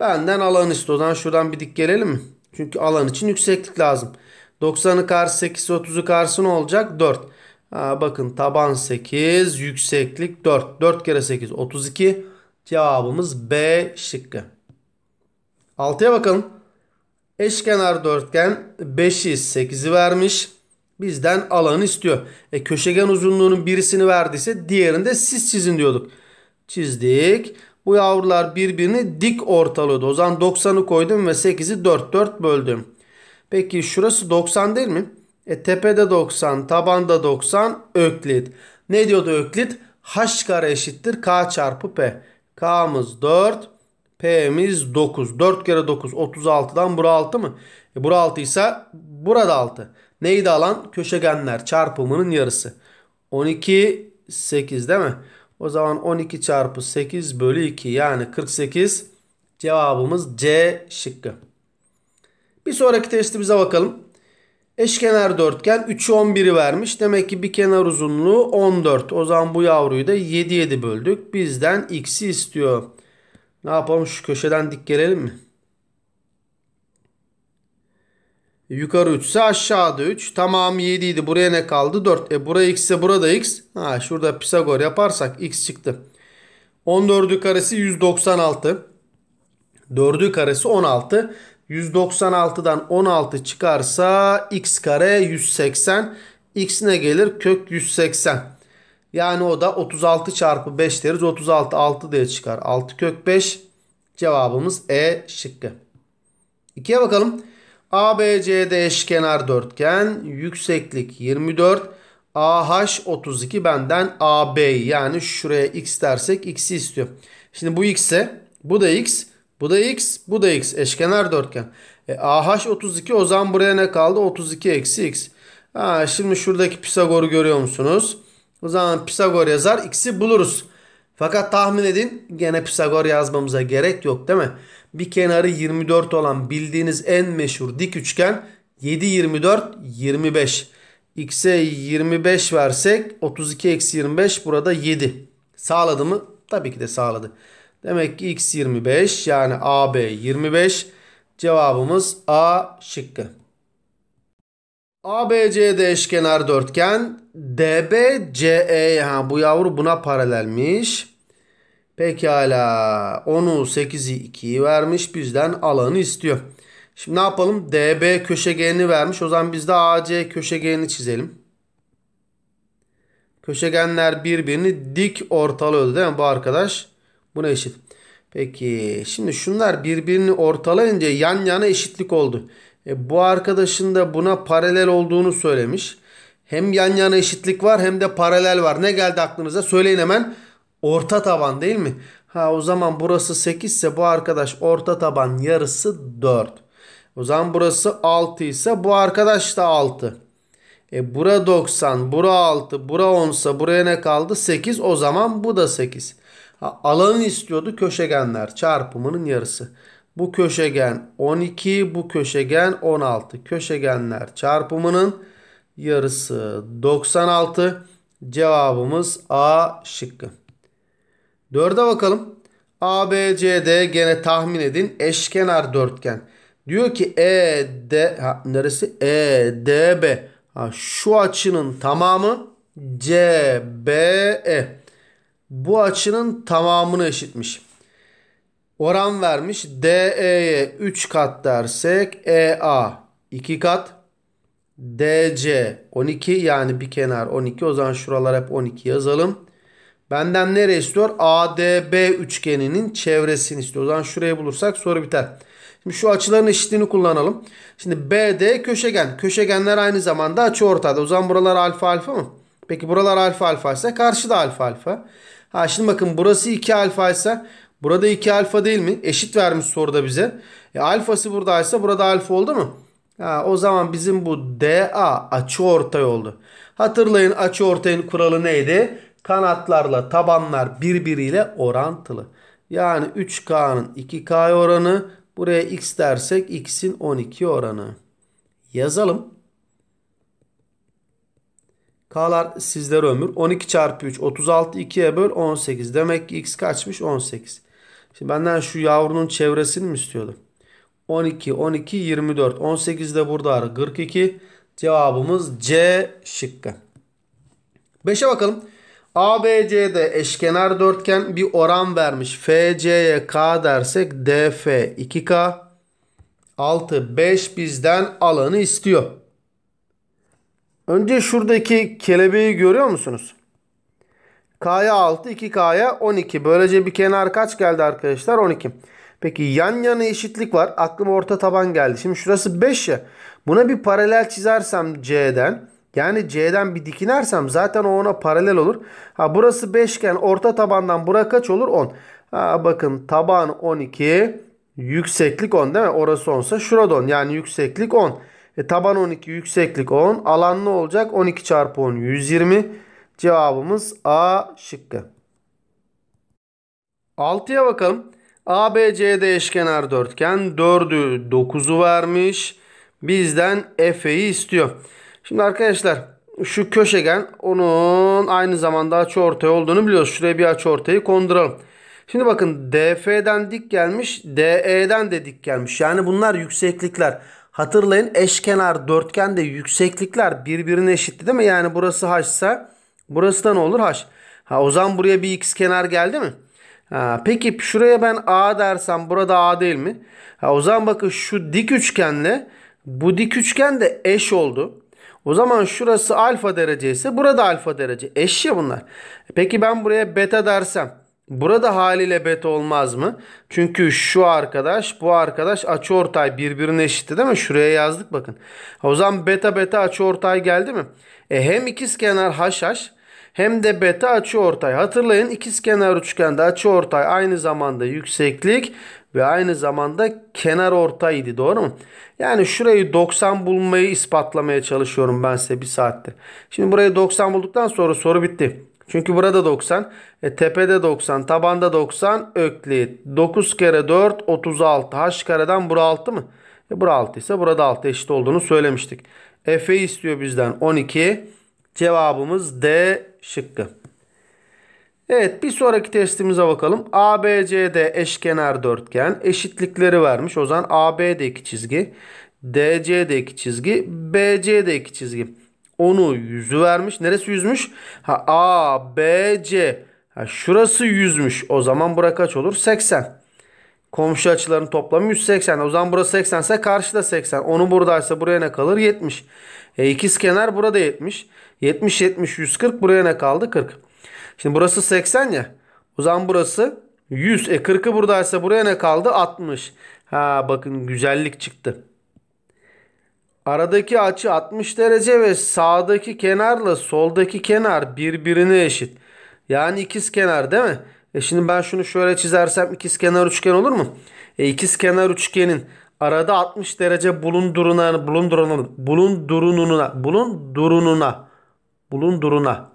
Benden alan istiyor. O zaman şuradan bir dik gelelim mi? Çünkü alan için yükseklik lazım. 90'ı karşı 8, 30'u karşı ne olacak? 4. Aa, bakın taban 8, yükseklik 4. 4 kere 8 32. Cevabımız B şıkkı. 6'ya bakalım. Eşkenar dörtgen 5'i 8'i vermiş. Bizden alanı istiyor. E, köşegen uzunluğunun birisini verdiyse diğerinde siz çizin diyorduk. Çizdik. Bu yavrular birbirini dik ortalıyordu. O zaman 90'ı koydum ve 8'i 4 4 böldüm. Peki şurası 90 değil mi? E, tepede 90, tabanda 90 öklit. Ne diyordu öklit? H kare eşittir K çarpı P. K'mız 4, P'miz 9. 4 kere 9 36'dan bura 6 mı? E, bura 6 ise burada 6. Neydi alan? Köşegenler çarpımının yarısı. 12, 8 değil mi? O zaman 12 çarpı 8 bölü 2 yani 48 cevabımız C şıkkı. Bir sonraki testimize bakalım. Eşkenar dörtgen 3'ü 11'i vermiş. Demek ki bir kenar uzunluğu 14. O zaman bu yavruyu da 7 7 böldük. Bizden x'i istiyor. Ne yapalım şu köşeden dik gelelim mi? Yukarı 3 ise aşağıda 3. Tamam 7 idi. Buraya ne kaldı? 4. E buraya x ise burada x. Ha şurada Pisagor yaparsak x çıktı. 14'ü karesi 196. 4'ü karesi 16. 196'dan 16 çıkarsa x kare 180. X ne gelir? Kök 180. Yani o da 36 çarpı 5 deriz. 36 6 diye çıkar. 6 kök 5 cevabımız E şıkkı. 2'ye bakalım. ABCD eşkenar dörtgen yükseklik 24 AH 32 benden AB yani şuraya x dersek x'i istiyor. Şimdi bu x'e bu da x bu da x, bu da x. Eşkenar dörtgen. E, AH 32 o zaman buraya ne kaldı? 32 eksi x. Ha, şimdi şuradaki Pisagor'u görüyor musunuz? O zaman Pisagor yazar x'i buluruz. Fakat tahmin edin gene Pisagor yazmamıza gerek yok değil mi? Bir kenarı 24 olan bildiğiniz en meşhur dik üçgen 7, 24, 25. X'e 25 versek 32 eksi 25 burada 7. Sağladı mı? Tabii ki de sağladı. Demek ki x 25 yani AB 25 cevabımız A şıkkı. ABCD eşkenar dörtgen DBCE ha bu yavru buna paralelmiş. Pekala 10'u 8'i 2'yi vermiş bizden alanı istiyor. Şimdi ne yapalım? DB köşegenini vermiş. O zaman biz de AC köşegenini çizelim. Köşegenler birbirini dik ortalıyordu değil mi bu arkadaş? Buna eşit. Peki şimdi şunlar birbirini ortalayınca yan yana eşitlik oldu. E, bu arkadaşın da buna paralel olduğunu söylemiş. Hem yan yana eşitlik var hem de paralel var. Ne geldi aklınıza? Söyleyin hemen. Orta taban değil mi? Ha o zaman burası 8 ise bu arkadaş orta taban yarısı 4. O zaman burası 6 ise bu arkadaş da 6. E bura 90, bura 6, bura 10 ise buraya ne kaldı? 8 o zaman bu da 8. Alanı istiyordu köşegenler çarpımının yarısı. Bu köşegen 12, bu köşegen 16. Köşegenler çarpımının yarısı 96. Cevabımız A şıkkı. Dörde bakalım. ABCD gene tahmin edin eşkenar dörtgen. Diyor ki ED ha, neresi? EDB. Ha, şu açının tamamı CBE bu açının tamamını eşitmiş. Oran vermiş. DE'ye 3 kat dersek EA 2 kat. DC 12 yani bir kenar 12. O zaman şuralar hep 12 yazalım. Benden nereye istiyor? ADB üçgeninin çevresini istiyor. O zaman şurayı bulursak soru biter. Şimdi şu açıların eşitliğini kullanalım. Şimdi BD köşegen. Köşegenler aynı zamanda açı ortada. O zaman buralar alfa alfa mı? Peki buralar alfa alfa ise karşı da alfa alfa. Ha şimdi bakın burası 2 alfa ise burada 2 alfa değil mi? Eşit vermiş soruda bize. E, alfası buradaysa burada alfa oldu mu? Ha, o zaman bizim bu DA açı ortay oldu. Hatırlayın açı ortayın kuralı neydi? Kanatlarla tabanlar birbiriyle orantılı. Yani 3K'nın 2K oranı buraya X dersek X'in 12 oranı. Yazalım. K'lar sizlere ömür. 12 çarpı 3 36 2'ye böl 18. Demek ki x kaçmış 18. Şimdi benden şu yavrunun çevresini mi istiyordu? 12 12 24 18 de burada 42. Cevabımız C şıkkı. 5'e bakalım. ABC'de eşkenar dörtgen bir oran vermiş. FC'ye K dersek DF 2K 6 5 bizden alanı istiyor. Önce şuradaki kelebeği görüyor musunuz? K'ya 6, 2K'ya 12. Böylece bir kenar kaç geldi arkadaşlar? 12. Peki yan yana eşitlik var. Aklıma orta taban geldi. Şimdi şurası 5 ya. Buna bir paralel çizersem C'den. Yani C'den bir dikinersem zaten o ona paralel olur. Ha burası 5 iken orta tabandan bura kaç olur? 10. Ha bakın taban 12. Yükseklik 10 değil mi? Orası 10 ise şurada 10. Yani yükseklik 10. E, taban 12 yükseklik 10. Alan ne olacak? 12 çarpı 10 120. Cevabımız A şıkkı. 6'ya bakalım. ABCD eşkenar dörtgen 4'ü 9'u vermiş. Bizden Efe'yi istiyor. Şimdi arkadaşlar şu köşegen onun aynı zamanda açı ortay olduğunu biliyoruz. Şuraya bir açı ortayı konduralım. Şimdi bakın DF'den dik gelmiş, DE'den de dik gelmiş. Yani bunlar yükseklikler. Hatırlayın eşkenar dörtgende yükseklikler birbirine eşitti değil mi? Yani burası h'sa burası da ne olur h. Ha, o zaman buraya bir x kenar geldi mi? Ha, peki şuraya ben a dersem burada a değil mi? Ha, o zaman bakın şu dik üçgenle bu dik üçgen de eş oldu. O zaman şurası alfa derece ise burada alfa derece. Eş ya bunlar. Peki ben buraya beta dersem Burada haliyle bet olmaz mı? Çünkü şu arkadaş bu arkadaş açı ortay birbirine eşitti değil mi? Şuraya yazdık bakın. O zaman beta beta açı ortay geldi mi? E hem ikizkenar haşhaş hem de beta açı ortay. Hatırlayın ikizkenar üçgende açı ortay aynı zamanda yükseklik ve aynı zamanda kenar ortaydı doğru mu? Yani şurayı 90 bulmayı ispatlamaya çalışıyorum ben size bir saattir. Şimdi burayı 90 bulduktan sonra soru bitti. Çünkü burada 90. E, tepede 90. Tabanda 90. Öklit. 9 kere 4 36. H kareden bura 6 mı? E, bura 6 ise burada 6 eşit olduğunu söylemiştik. Efe istiyor bizden 12. Cevabımız D şıkkı. Evet bir sonraki testimize bakalım. ABCD eşkenar dörtgen eşitlikleri vermiş. O zaman AB'deki çizgi, DC'deki çizgi, BC'deki çizgi onu yüzü vermiş. Neresi yüzmüş? Ha, A, B, C. Ha, şurası yüzmüş. O zaman bura kaç olur? 80. Komşu açıların toplamı 180. O zaman burası 80 ise karşı da 80. Onu buradaysa buraya ne kalır? 70. E, ikiz kenar burada 70. 70, 70, 140. Buraya ne kaldı? 40. Şimdi burası 80 ya. O zaman burası 100. E 40'ı buradaysa buraya ne kaldı? 60. Ha bakın güzellik çıktı. Aradaki açı 60 derece ve sağdaki kenarla soldaki kenar birbirine eşit. Yani ikiz kenar değil mi? E şimdi ben şunu şöyle çizersem ikiz kenar üçgen olur mu? E ikiz kenar üçgenin arada 60 derece bulunduruna bulunduruna bulundurununa bulundurununa bulunduruna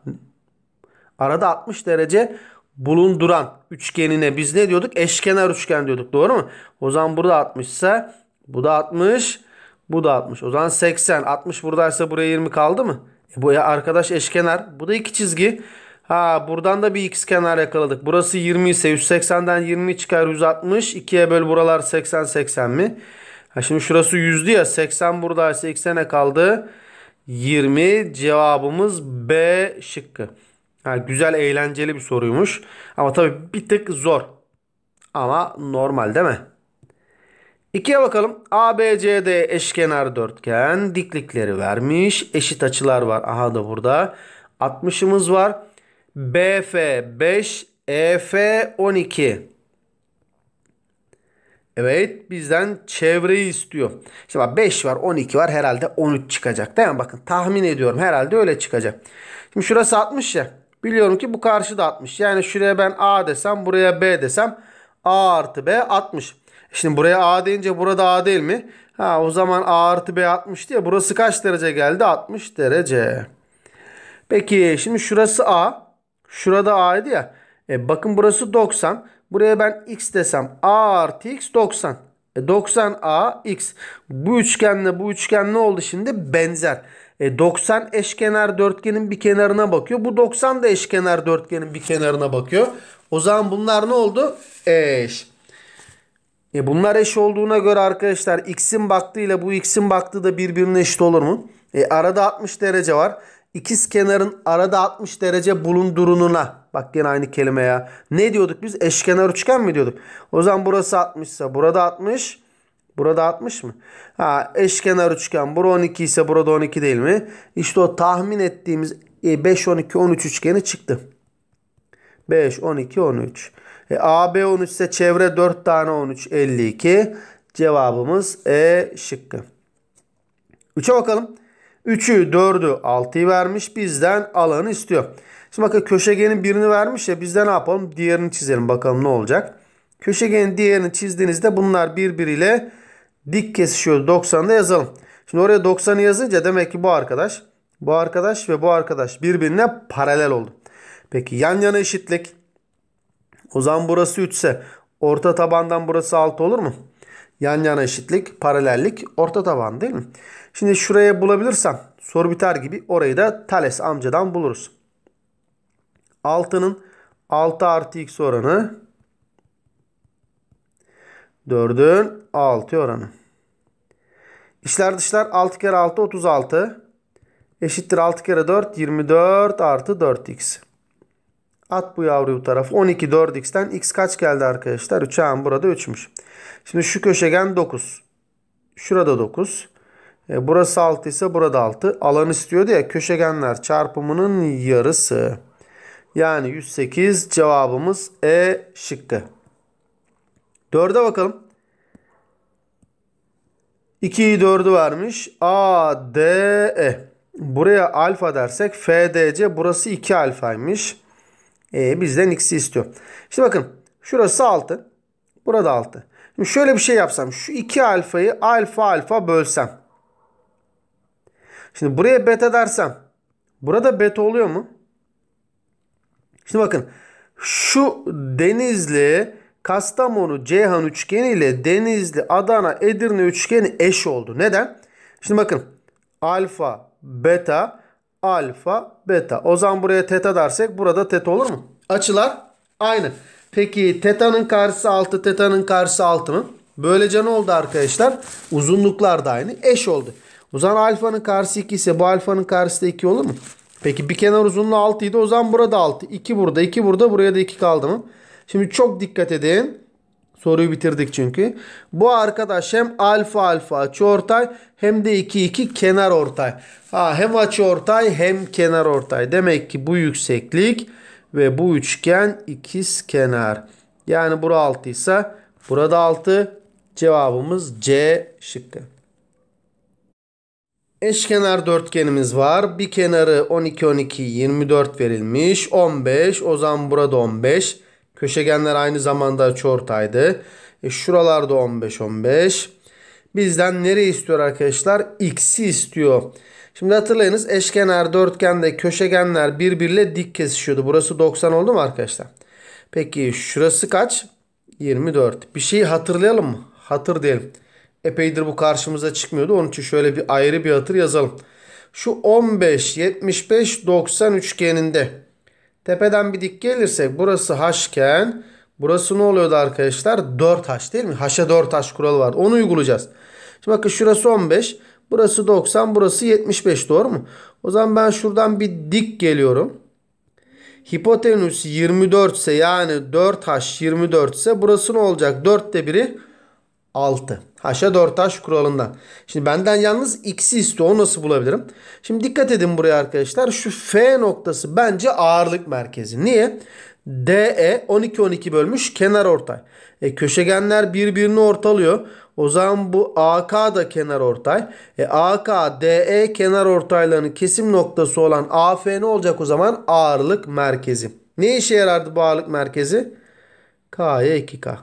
arada 60 derece bulunduran üçgenine biz ne diyorduk? Eşkenar üçgen diyorduk. Doğru mu? O zaman burada 60 ise bu da 60. Bu da 60. O zaman 80. 60 buradaysa buraya 20 kaldı mı? E bu ya arkadaş eşkenar. Bu da iki çizgi. Ha buradan da bir x kenar yakaladık. Burası 20 ise 180'den 20 çıkar 160. 2'ye böl buralar 80 80 mi? Ha şimdi şurası 100 ya 80 buradaysa x'e ne kaldı? 20 cevabımız B şıkkı. Ha, güzel eğlenceli bir soruymuş. Ama tabii bir tık zor. Ama normal değil mi? 2'ye bakalım. ABCD eşkenar dörtgen. Diklikleri vermiş. Eşit açılar var. Aha da burada. 60'ımız var. BF 5, EF 12. Evet bizden çevreyi istiyor. İşte bak 5 var 12 var herhalde 13 çıkacak değil mi? Bakın tahmin ediyorum herhalde öyle çıkacak. Şimdi şurası 60 ya. Biliyorum ki bu karşı da 60. Yani şuraya ben A desem buraya B desem A artı B 60. Şimdi buraya A deyince burada A değil mi? Ha o zaman A artı B 60'tı diye Burası kaç derece geldi? 60 derece. Peki şimdi şurası A. Şurada A'ydı ya. E, bakın burası 90. Buraya ben X desem A artı X 90. E, 90 A X. Bu üçgenle bu üçgen ne oldu şimdi? Benzer. E, 90 eşkenar dörtgenin bir kenarına bakıyor. Bu 90 da eşkenar dörtgenin bir kenarına bakıyor. O zaman bunlar ne oldu? Eş. E bunlar eş olduğuna göre arkadaşlar x'in baktığı ile bu x'in baktığı da birbirine eşit olur mu? E arada 60 derece var. İkiz kenarın arada 60 derece bulundurununa. Bak yine aynı kelime ya. Ne diyorduk biz? Eşkenar üçgen mi diyorduk? O zaman burası 60 ise burada 60. Burada 60 mı? Ha, eşkenar üçgen. Burada 12 ise burada 12 değil mi? İşte o tahmin ettiğimiz 5, 12, 13 üçgeni çıktı. 5, 12, 13. E, AB 13 ise çevre 4 tane 13 52. Cevabımız E şıkkı. 3'e bakalım. 3'ü 4'ü 6'yı vermiş. Bizden alanı istiyor. Şimdi bakın köşegenin birini vermiş ya biz de ne yapalım? Diğerini çizelim bakalım ne olacak. Köşegenin diğerini çizdiğinizde bunlar birbiriyle dik kesişiyor. 90'da yazalım. Şimdi oraya 90'ı yazınca demek ki bu arkadaş, bu arkadaş ve bu arkadaş birbirine paralel oldu. Peki yan yana eşitlik. O zaman burası 3 ise orta tabandan burası 6 olur mu? Yan yana eşitlik, paralellik, orta taban değil mi? Şimdi şuraya bulabilirsem soru biter gibi orayı da Thales amcadan buluruz. 6'nın 6 artı x oranı 4'ün 6 oranı. İçler dışlar 6 kere 6 36 eşittir 6 kere 4 24 artı 4x. At bu yavruyu bu tarafa. 12 4x'ten x kaç geldi arkadaşlar? 3'e burada 3'müş. Şimdi şu köşegen 9. Şurada 9. E, burası 6 ise burada 6. Alan istiyordu ya köşegenler çarpımının yarısı. Yani 108 cevabımız E şıkkı. 4'e bakalım. 2'yi 4'ü vermiş. A, D, E. Buraya alfa dersek F, D, C. Burası 2 alfaymış e, bizden x'i istiyor. İşte bakın şurası 6. Burada 6. Şimdi şöyle bir şey yapsam. Şu 2 alfayı alfa alfa bölsem. Şimdi buraya beta dersem. Burada beta oluyor mu? Şimdi bakın. Şu Denizli Kastamonu Ceyhan üçgeni ile Denizli Adana Edirne üçgeni eş oldu. Neden? Şimdi bakın. Alfa, beta, alfa, beta. O zaman buraya teta dersek burada teta olur mu? Açılar aynı. Peki teta'nın karşısı 6, teta'nın karşısı 6 mı? Böylece ne oldu arkadaşlar? Uzunluklar da aynı. Eş oldu. O zaman alfanın karşısı 2 ise bu alfanın karşısı da 2 olur mu? Peki bir kenar uzunluğu 6 idi. O zaman burada 6. 2 burada, 2 burada. Buraya da 2 kaldı mı? Şimdi çok dikkat edin. Soruyu bitirdik çünkü. Bu arkadaş hem alfa alfa açı ortay hem de 2 2 kenar ortay. Ha hem açı ortay hem kenar ortay. Demek ki bu yükseklik ve bu üçgen ikiz kenar. Yani bura 6 ise burada 6. Cevabımız C şıkkı. Eşkenar dörtgenimiz var. Bir kenarı 12 12 24 verilmiş. 15 o zaman burada 15. Köşegenler aynı zamanda çortaydı E şuralarda 15 15. Bizden nereyi istiyor arkadaşlar? X'i istiyor. Şimdi hatırlayınız eşkenar, dörtgende köşegenler birbiriyle dik kesişiyordu. Burası 90 oldu mu arkadaşlar? Peki şurası kaç? 24. Bir şeyi hatırlayalım mı? Hatır diyelim. Epeydir bu karşımıza çıkmıyordu. Onun için şöyle bir ayrı bir hatır yazalım. Şu 15, 75, 90 üçgeninde Tepeden bir dik gelirsek burası haşken burası ne oluyordu arkadaşlar? 4 haş değil mi? haşa 4h kuralı vardı. Onu uygulayacağız. Şimdi bakın şurası 15. Burası 90. Burası 75 doğru mu? O zaman ben şuradan bir dik geliyorum. Hipotenüs 24 ise yani 4 haş 24 ise burası ne olacak? 4'te biri 6. Haşa taş kuralından. Şimdi benden yalnız x'i istiyor. Onu nasıl bulabilirim? Şimdi dikkat edin buraya arkadaşlar. Şu F noktası bence ağırlık merkezi. Niye? DE 12 12 bölmüş kenar ortay. E, köşegenler birbirini ortalıyor. O zaman bu AK da kenar ortay. E, AK, DE kenar ortaylarının kesim noktası olan AF ne olacak o zaman? Ağırlık merkezi. Ne işe yarardı bu ağırlık merkezi? KY 2K.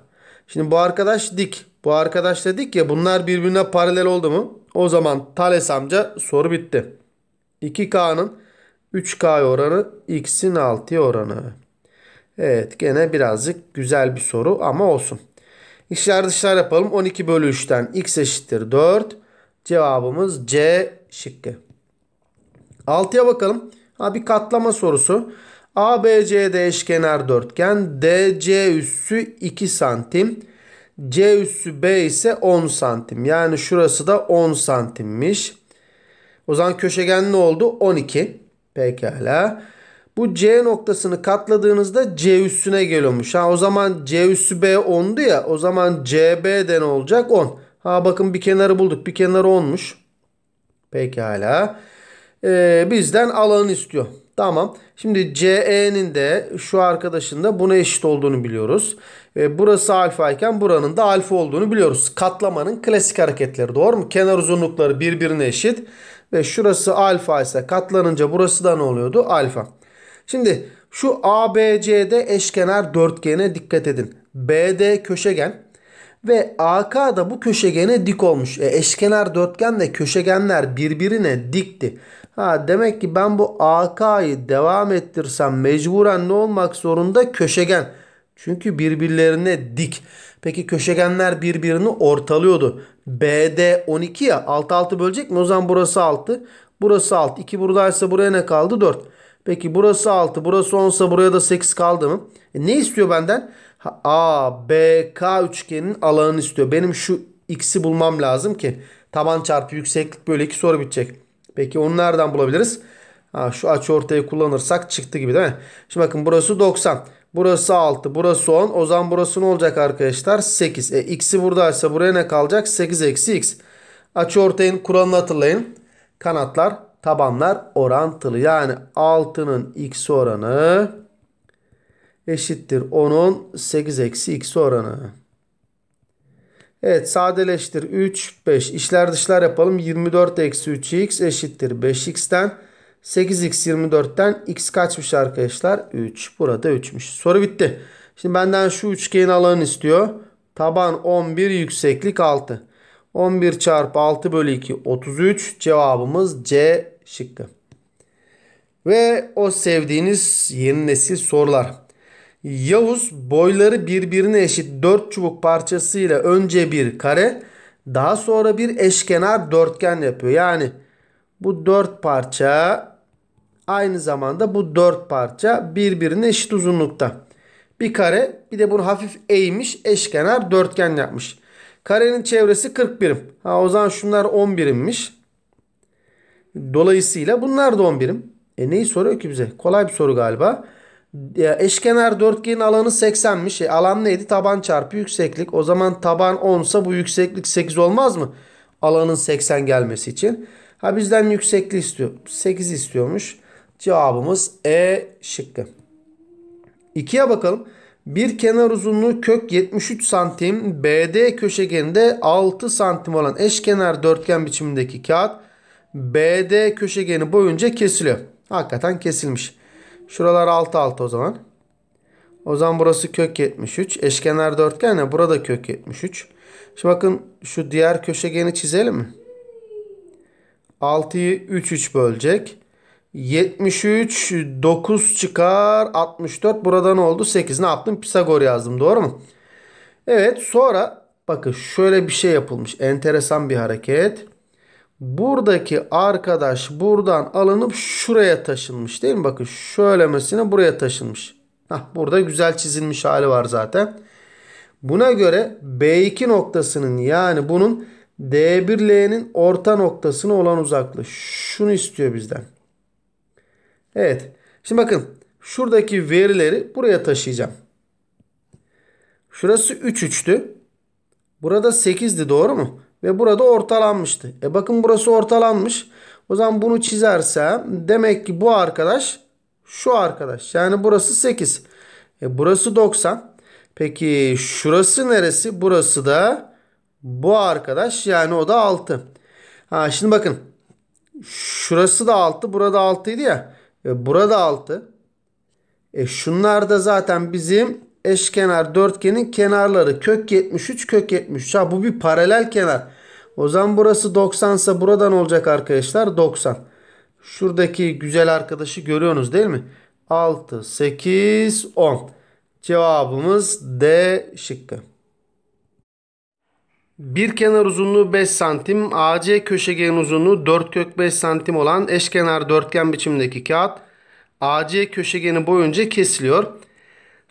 Şimdi bu arkadaş dik. Bu arkadaş dedik ya bunlar birbirine paralel oldu mu? O zaman Thales amca soru bitti. 2K'nın 3K oranı X'in 6'ya oranı. Evet gene birazcık güzel bir soru ama olsun. İşler dışlar yapalım. 12 bölü 3'ten X eşittir 4. Cevabımız C şıkkı. 6'ya bakalım. Ha bir katlama sorusu. ABCD eşkenar dörtgen DC üssü 2 santim. C üssü B ise 10 santim. Yani şurası da 10 santimmiş. O zaman köşegen ne oldu? 12. Pekala. Bu C noktasını katladığınızda C üssüne geliyormuş. Ha o zaman C üssü B 10'du ya. O zaman CB de ne olacak? 10. Ha bakın bir kenarı bulduk. Bir kenarı 10'muş. Pekala. Ee, bizden alanı istiyor. Tamam. Şimdi CE'nin de şu arkadaşın da buna eşit olduğunu biliyoruz. ve burası alfa iken buranın da alfa olduğunu biliyoruz. Katlamanın klasik hareketleri doğru mu? Kenar uzunlukları birbirine eşit. Ve şurası alfa ise katlanınca burası da ne oluyordu? Alfa. Şimdi şu ABC'de eşkenar dörtgene dikkat edin. BD köşegen ve AK da bu köşegene dik olmuş. E, eşkenar de köşegenler birbirine dikti. Ha demek ki ben bu AK'yı devam ettirsem mecburen ne olmak zorunda? Köşegen. Çünkü birbirlerine dik. Peki köşegenler birbirini ortalıyordu. BD 12 ya 6 6 bölecek mi? O zaman burası 6. Burası 6. 2 buradaysa buraya ne kaldı? 4. Peki burası 6. Burası 10 buraya da 8 kaldı mı? E ne istiyor benden? A B K üçgenin alanını istiyor. Benim şu x'i bulmam lazım ki taban çarpı yükseklik böyle iki soru bitecek. Peki onu nereden bulabiliriz? Ha, şu açı ortayı kullanırsak çıktı gibi değil mi? Şimdi bakın burası 90. Burası 6. Burası 10. O zaman burası ne olacak arkadaşlar? 8. E, x'i buradaysa buraya ne kalacak? 8 eksi x. Açı ortayın kuralını hatırlayın. Kanatlar, tabanlar orantılı. Yani 6'nın x oranı eşittir 10'un 8 eksi x oranı. Evet sadeleştir 3 5 İşler dışlar yapalım 24 eksi 3x eşittir 5x'ten 8x 24'ten x kaçmış arkadaşlar 3 burada 3'müş soru bitti. Şimdi benden şu üçgenin alanını istiyor taban 11 yükseklik 6 11 çarpı 6 bölü 2 33 cevabımız C şıkkı. Ve o sevdiğiniz yeni nesil sorular. Yavuz boyları birbirine eşit dört çubuk parçasıyla önce bir kare daha sonra bir eşkenar dörtgen yapıyor. Yani bu dört parça aynı zamanda bu dört parça birbirine eşit uzunlukta. Bir kare bir de bunu hafif eğmiş eşkenar dörtgen yapmış. Karenin çevresi 40 birim. Ha o zaman şunlar 10 birimmiş. Dolayısıyla bunlar da 10 birim. E neyi soruyor ki bize? Kolay bir soru galiba. Eşkenar dörtgenin alanı 80'miş. E, alan neydi? Taban çarpı yükseklik. O zaman taban 10 ise bu yükseklik 8 olmaz mı? Alanın 80 gelmesi için. Ha bizden yüksekliği istiyor. 8 istiyormuş. Cevabımız E şıkkı. 2'ye bakalım. Bir kenar uzunluğu kök 73 santim BD köşegeninde 6 santim olan eşkenar dörtgen biçimindeki kağıt BD köşegeni boyunca kesiliyor. Hakikaten kesilmiş. Şuralar alt alt o zaman. O zaman burası kök 73. Eşkenar dörtgen ya burada kök 73. Şimdi bakın şu diğer köşegeni çizelim mi? 6'yı 3 3 bölecek. 73 9 çıkar 64 burada ne oldu 8 ne yaptım Pisagor yazdım doğru mu? Evet sonra bakın şöyle bir şey yapılmış enteresan bir hareket. Buradaki arkadaş buradan alınıp şuraya taşınmış değil mi? Bakın şöyle şöylemesine buraya taşınmış. Heh, burada güzel çizilmiş hali var zaten. Buna göre B2 noktasının yani bunun D1L'nin orta noktasına olan uzaklığı. Şunu istiyor bizden. Evet. Şimdi bakın şuradaki verileri buraya taşıyacağım. Şurası 3 3'tü. Burada 8'di doğru mu? Ve burada ortalanmıştı. E bakın burası ortalanmış. O zaman bunu çizersem demek ki bu arkadaş şu arkadaş. Yani burası 8. E burası 90. Peki şurası neresi? Burası da bu arkadaş. Yani o da 6. Ha şimdi bakın. Şurası da 6. Burada 6 idi ya. E burada 6. E şunlar da zaten bizim eşkenar dörtgenin kenarları kök 73 kök 73. Ha bu bir paralel kenar. O zaman burası 90 ise buradan olacak arkadaşlar 90. Şuradaki güzel arkadaşı görüyorsunuz değil mi? 6, 8, 10. Cevabımız D şıkkı. Bir kenar uzunluğu 5 santim, AC köşegen uzunluğu 4 kök 5 santim olan eşkenar dörtgen biçimindeki kağıt AC köşegeni boyunca kesiliyor.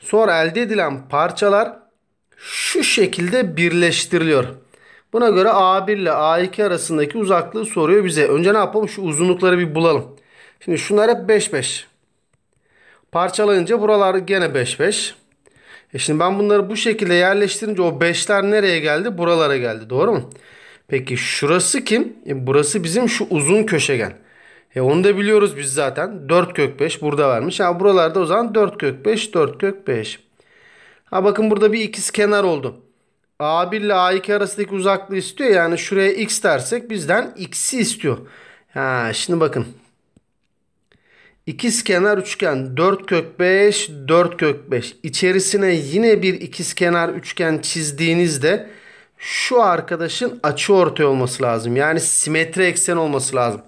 Sonra elde edilen parçalar şu şekilde birleştiriliyor. Buna göre A1 ile A2 arasındaki uzaklığı soruyor bize. Önce ne yapalım? Şu uzunlukları bir bulalım. Şimdi şunlar hep 5 5. Parçalayınca buralar gene 5 5. E şimdi ben bunları bu şekilde yerleştirince o 5'ler nereye geldi? Buralara geldi. Doğru mu? Peki şurası kim? E burası bizim şu uzun köşegen. E onu da biliyoruz biz zaten. 4 kök 5 burada vermiş. Ha buralarda o zaman 4 kök 5, 4 kök 5. Ha bakın burada bir ikiz kenar oldu. A1 ile A2 arasındaki uzaklığı istiyor. Yani şuraya x dersek bizden x'i istiyor. Ha şimdi bakın. İkiz kenar üçgen 4 kök 5, 4 kök 5. İçerisine yine bir ikiz kenar üçgen çizdiğinizde şu arkadaşın açı ortay olması lazım. Yani simetri eksen olması lazım.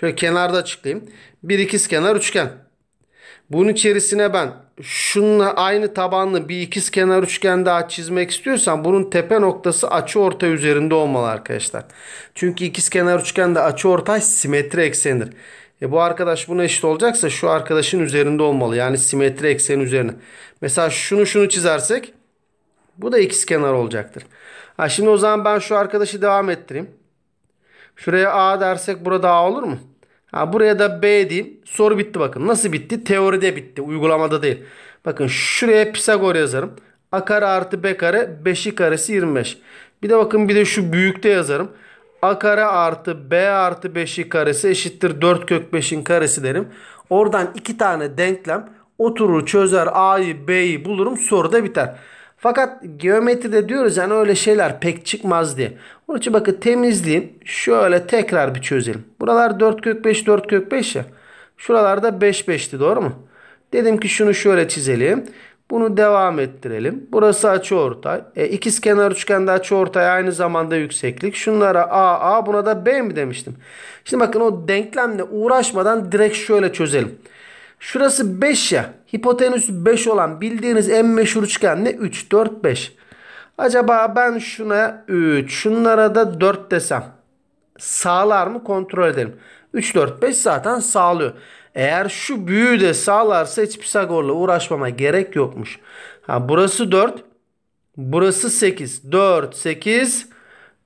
Şöyle kenarda açıklayayım. Bir ikizkenar üçgen. Bunun içerisine ben şununla aynı tabanlı bir ikizkenar üçgen daha çizmek istiyorsam bunun tepe noktası açı orta üzerinde olmalı arkadaşlar. Çünkü ikizkenar üçgende açı ortay simetri eksenidir. E bu arkadaş buna eşit olacaksa şu arkadaşın üzerinde olmalı. Yani simetri ekseni üzerine. Mesela şunu şunu çizersek bu da ikizkenar olacaktır. Ha şimdi o zaman ben şu arkadaşı devam ettireyim. Şuraya A dersek burada A olur mu? Ha, buraya da B diyeyim. Soru bitti bakın. Nasıl bitti? Teoride bitti. Uygulamada değil. Bakın şuraya Pisagor yazarım. A kare artı B kare 5'i karesi 25. Bir de bakın bir de şu büyükte yazarım. A kare artı B artı 5'i karesi eşittir 4 kök 5'in karesi derim. Oradan iki tane denklem oturur çözer A'yı B'yi bulurum soru da biter. Fakat geometride diyoruz yani öyle şeyler pek çıkmaz diye. Onun için bakın temizleyin. Şöyle tekrar bir çözelim. Buralar 4 kök 5 4 kök 5 ya. Şuralarda 5 5'ti doğru mu? Dedim ki şunu şöyle çizelim. Bunu devam ettirelim. Burası açıortay. E, İkiz kenar üçgen üçgende açıortay aynı zamanda yükseklik. Şunlara A A buna da B mi demiştim. Şimdi bakın o denklemle uğraşmadan direkt şöyle çözelim. Şurası 5 ya. Hipotenüsü 5 olan bildiğiniz en meşhur üçgen ne? 3, 4, 5. Acaba ben şuna 3, şunlara da 4 desem sağlar mı kontrol edelim. 3, 4, 5 zaten sağlıyor. Eğer şu büyüğü de sağlarsa hiç Pisagor'la uğraşmama gerek yokmuş. Ha, burası 4, burası 8. 4, 8,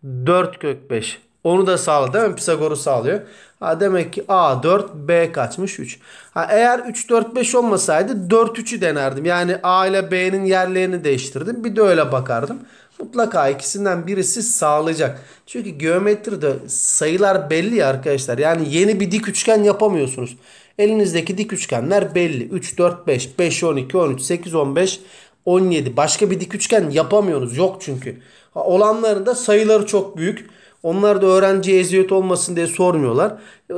4 kök 5. Onu da sağladı değil mi? Pisagor'u sağlıyor. Ha demek ki A 4, B kaçmış 3. Ha eğer 3 4 5 olmasaydı 4 3'ü denerdim. Yani A ile B'nin yerlerini değiştirdim. Bir de öyle bakardım. Mutlaka ikisinden birisi sağlayacak. Çünkü geometride sayılar belli ya arkadaşlar. Yani yeni bir dik üçgen yapamıyorsunuz. Elinizdeki dik üçgenler belli. 3 4 5, 5 12, 13, 8 15, 17. Başka bir dik üçgen yapamıyorsunuz. Yok çünkü. Ha, olanların da sayıları çok büyük. Onlar da öğrenciye eziyet olmasın diye sormuyorlar.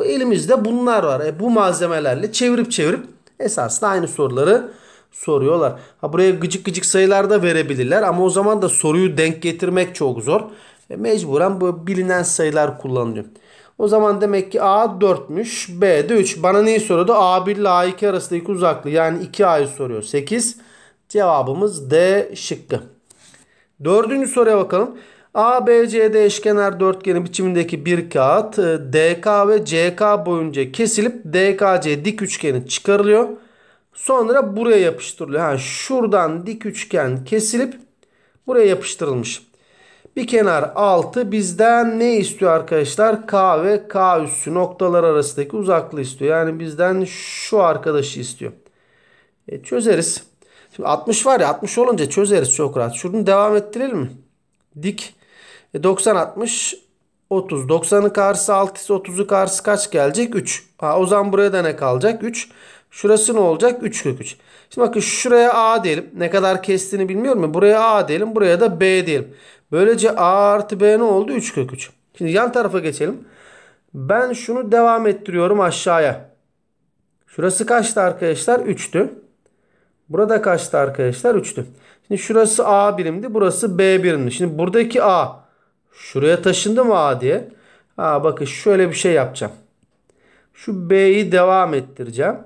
Elimizde bunlar var. E, bu malzemelerle çevirip çevirip esasında aynı soruları soruyorlar. Ha buraya gıcık gıcık sayılar da verebilirler ama o zaman da soruyu denk getirmek çok zor. E, mecburen bu bilinen sayılar kullanılıyor. O zaman demek ki A 4'müş, B de 3. Bana neyi soruyordu? A1 ile A2 arasındaki uzaklığı yani 2A'yı soruyor. 8. Cevabımız D şıkkı. Dördüncü soruya bakalım. ABCD eşkenar dörtgeni biçimindeki bir kağıt e, DK ve CK boyunca kesilip DKC dik üçgeni çıkarılıyor. Sonra buraya yapıştırılıyor. Ha, şuradan dik üçgen kesilip buraya yapıştırılmış. Bir kenar 6 bizden ne istiyor arkadaşlar? K ve K üssü noktalar arasındaki uzaklığı istiyor. Yani bizden şu arkadaşı istiyor. E, çözeriz. Şimdi 60 var ya 60 olunca çözeriz çok rahat. Şunu devam ettirelim mi? Dik 90 60 30. 90'ın karşısı 6 ise 30'u karşısı kaç gelecek? 3. Ha, o zaman buraya da ne kalacak? 3. Şurası ne olacak? 3 kök 3. Şimdi bakın şuraya A diyelim. Ne kadar kestiğini bilmiyorum ya. Buraya A diyelim. Buraya da B diyelim. Böylece A artı B ne oldu? 3 kök 3. Şimdi yan tarafa geçelim. Ben şunu devam ettiriyorum aşağıya. Şurası kaçtı arkadaşlar? 3'tü. Burada kaçtı arkadaşlar? 3'tü. Şimdi şurası A birimdi. Burası B birimdi. Şimdi buradaki A Şuraya taşındı mı A diye. Aa, bakın şöyle bir şey yapacağım. Şu B'yi devam ettireceğim.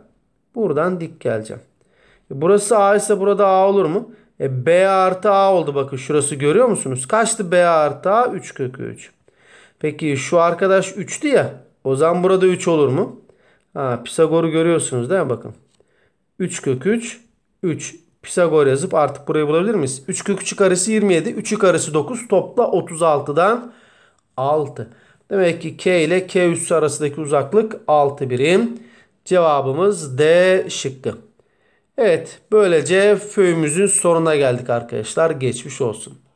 Buradan dik geleceğim. E, burası A ise burada A olur mu? E, B artı A oldu bakın. Şurası görüyor musunuz? Kaçtı B artı A? 3 kökü 3. Peki şu arkadaş 3'tü ya. O zaman burada 3 olur mu? Pisagor'u görüyorsunuz değil mi? Bakın. 3 kök 3. 3. Pisagor yazıp artık burayı bulabilir miyiz? 3 kök 3 karesi 27. 3'ü karesi 9. Topla 36'dan 6. Demek ki K ile K üssü arasındaki uzaklık 6 birim. Cevabımız D şıkkı. Evet böylece föyümüzün sonuna geldik arkadaşlar. Geçmiş olsun.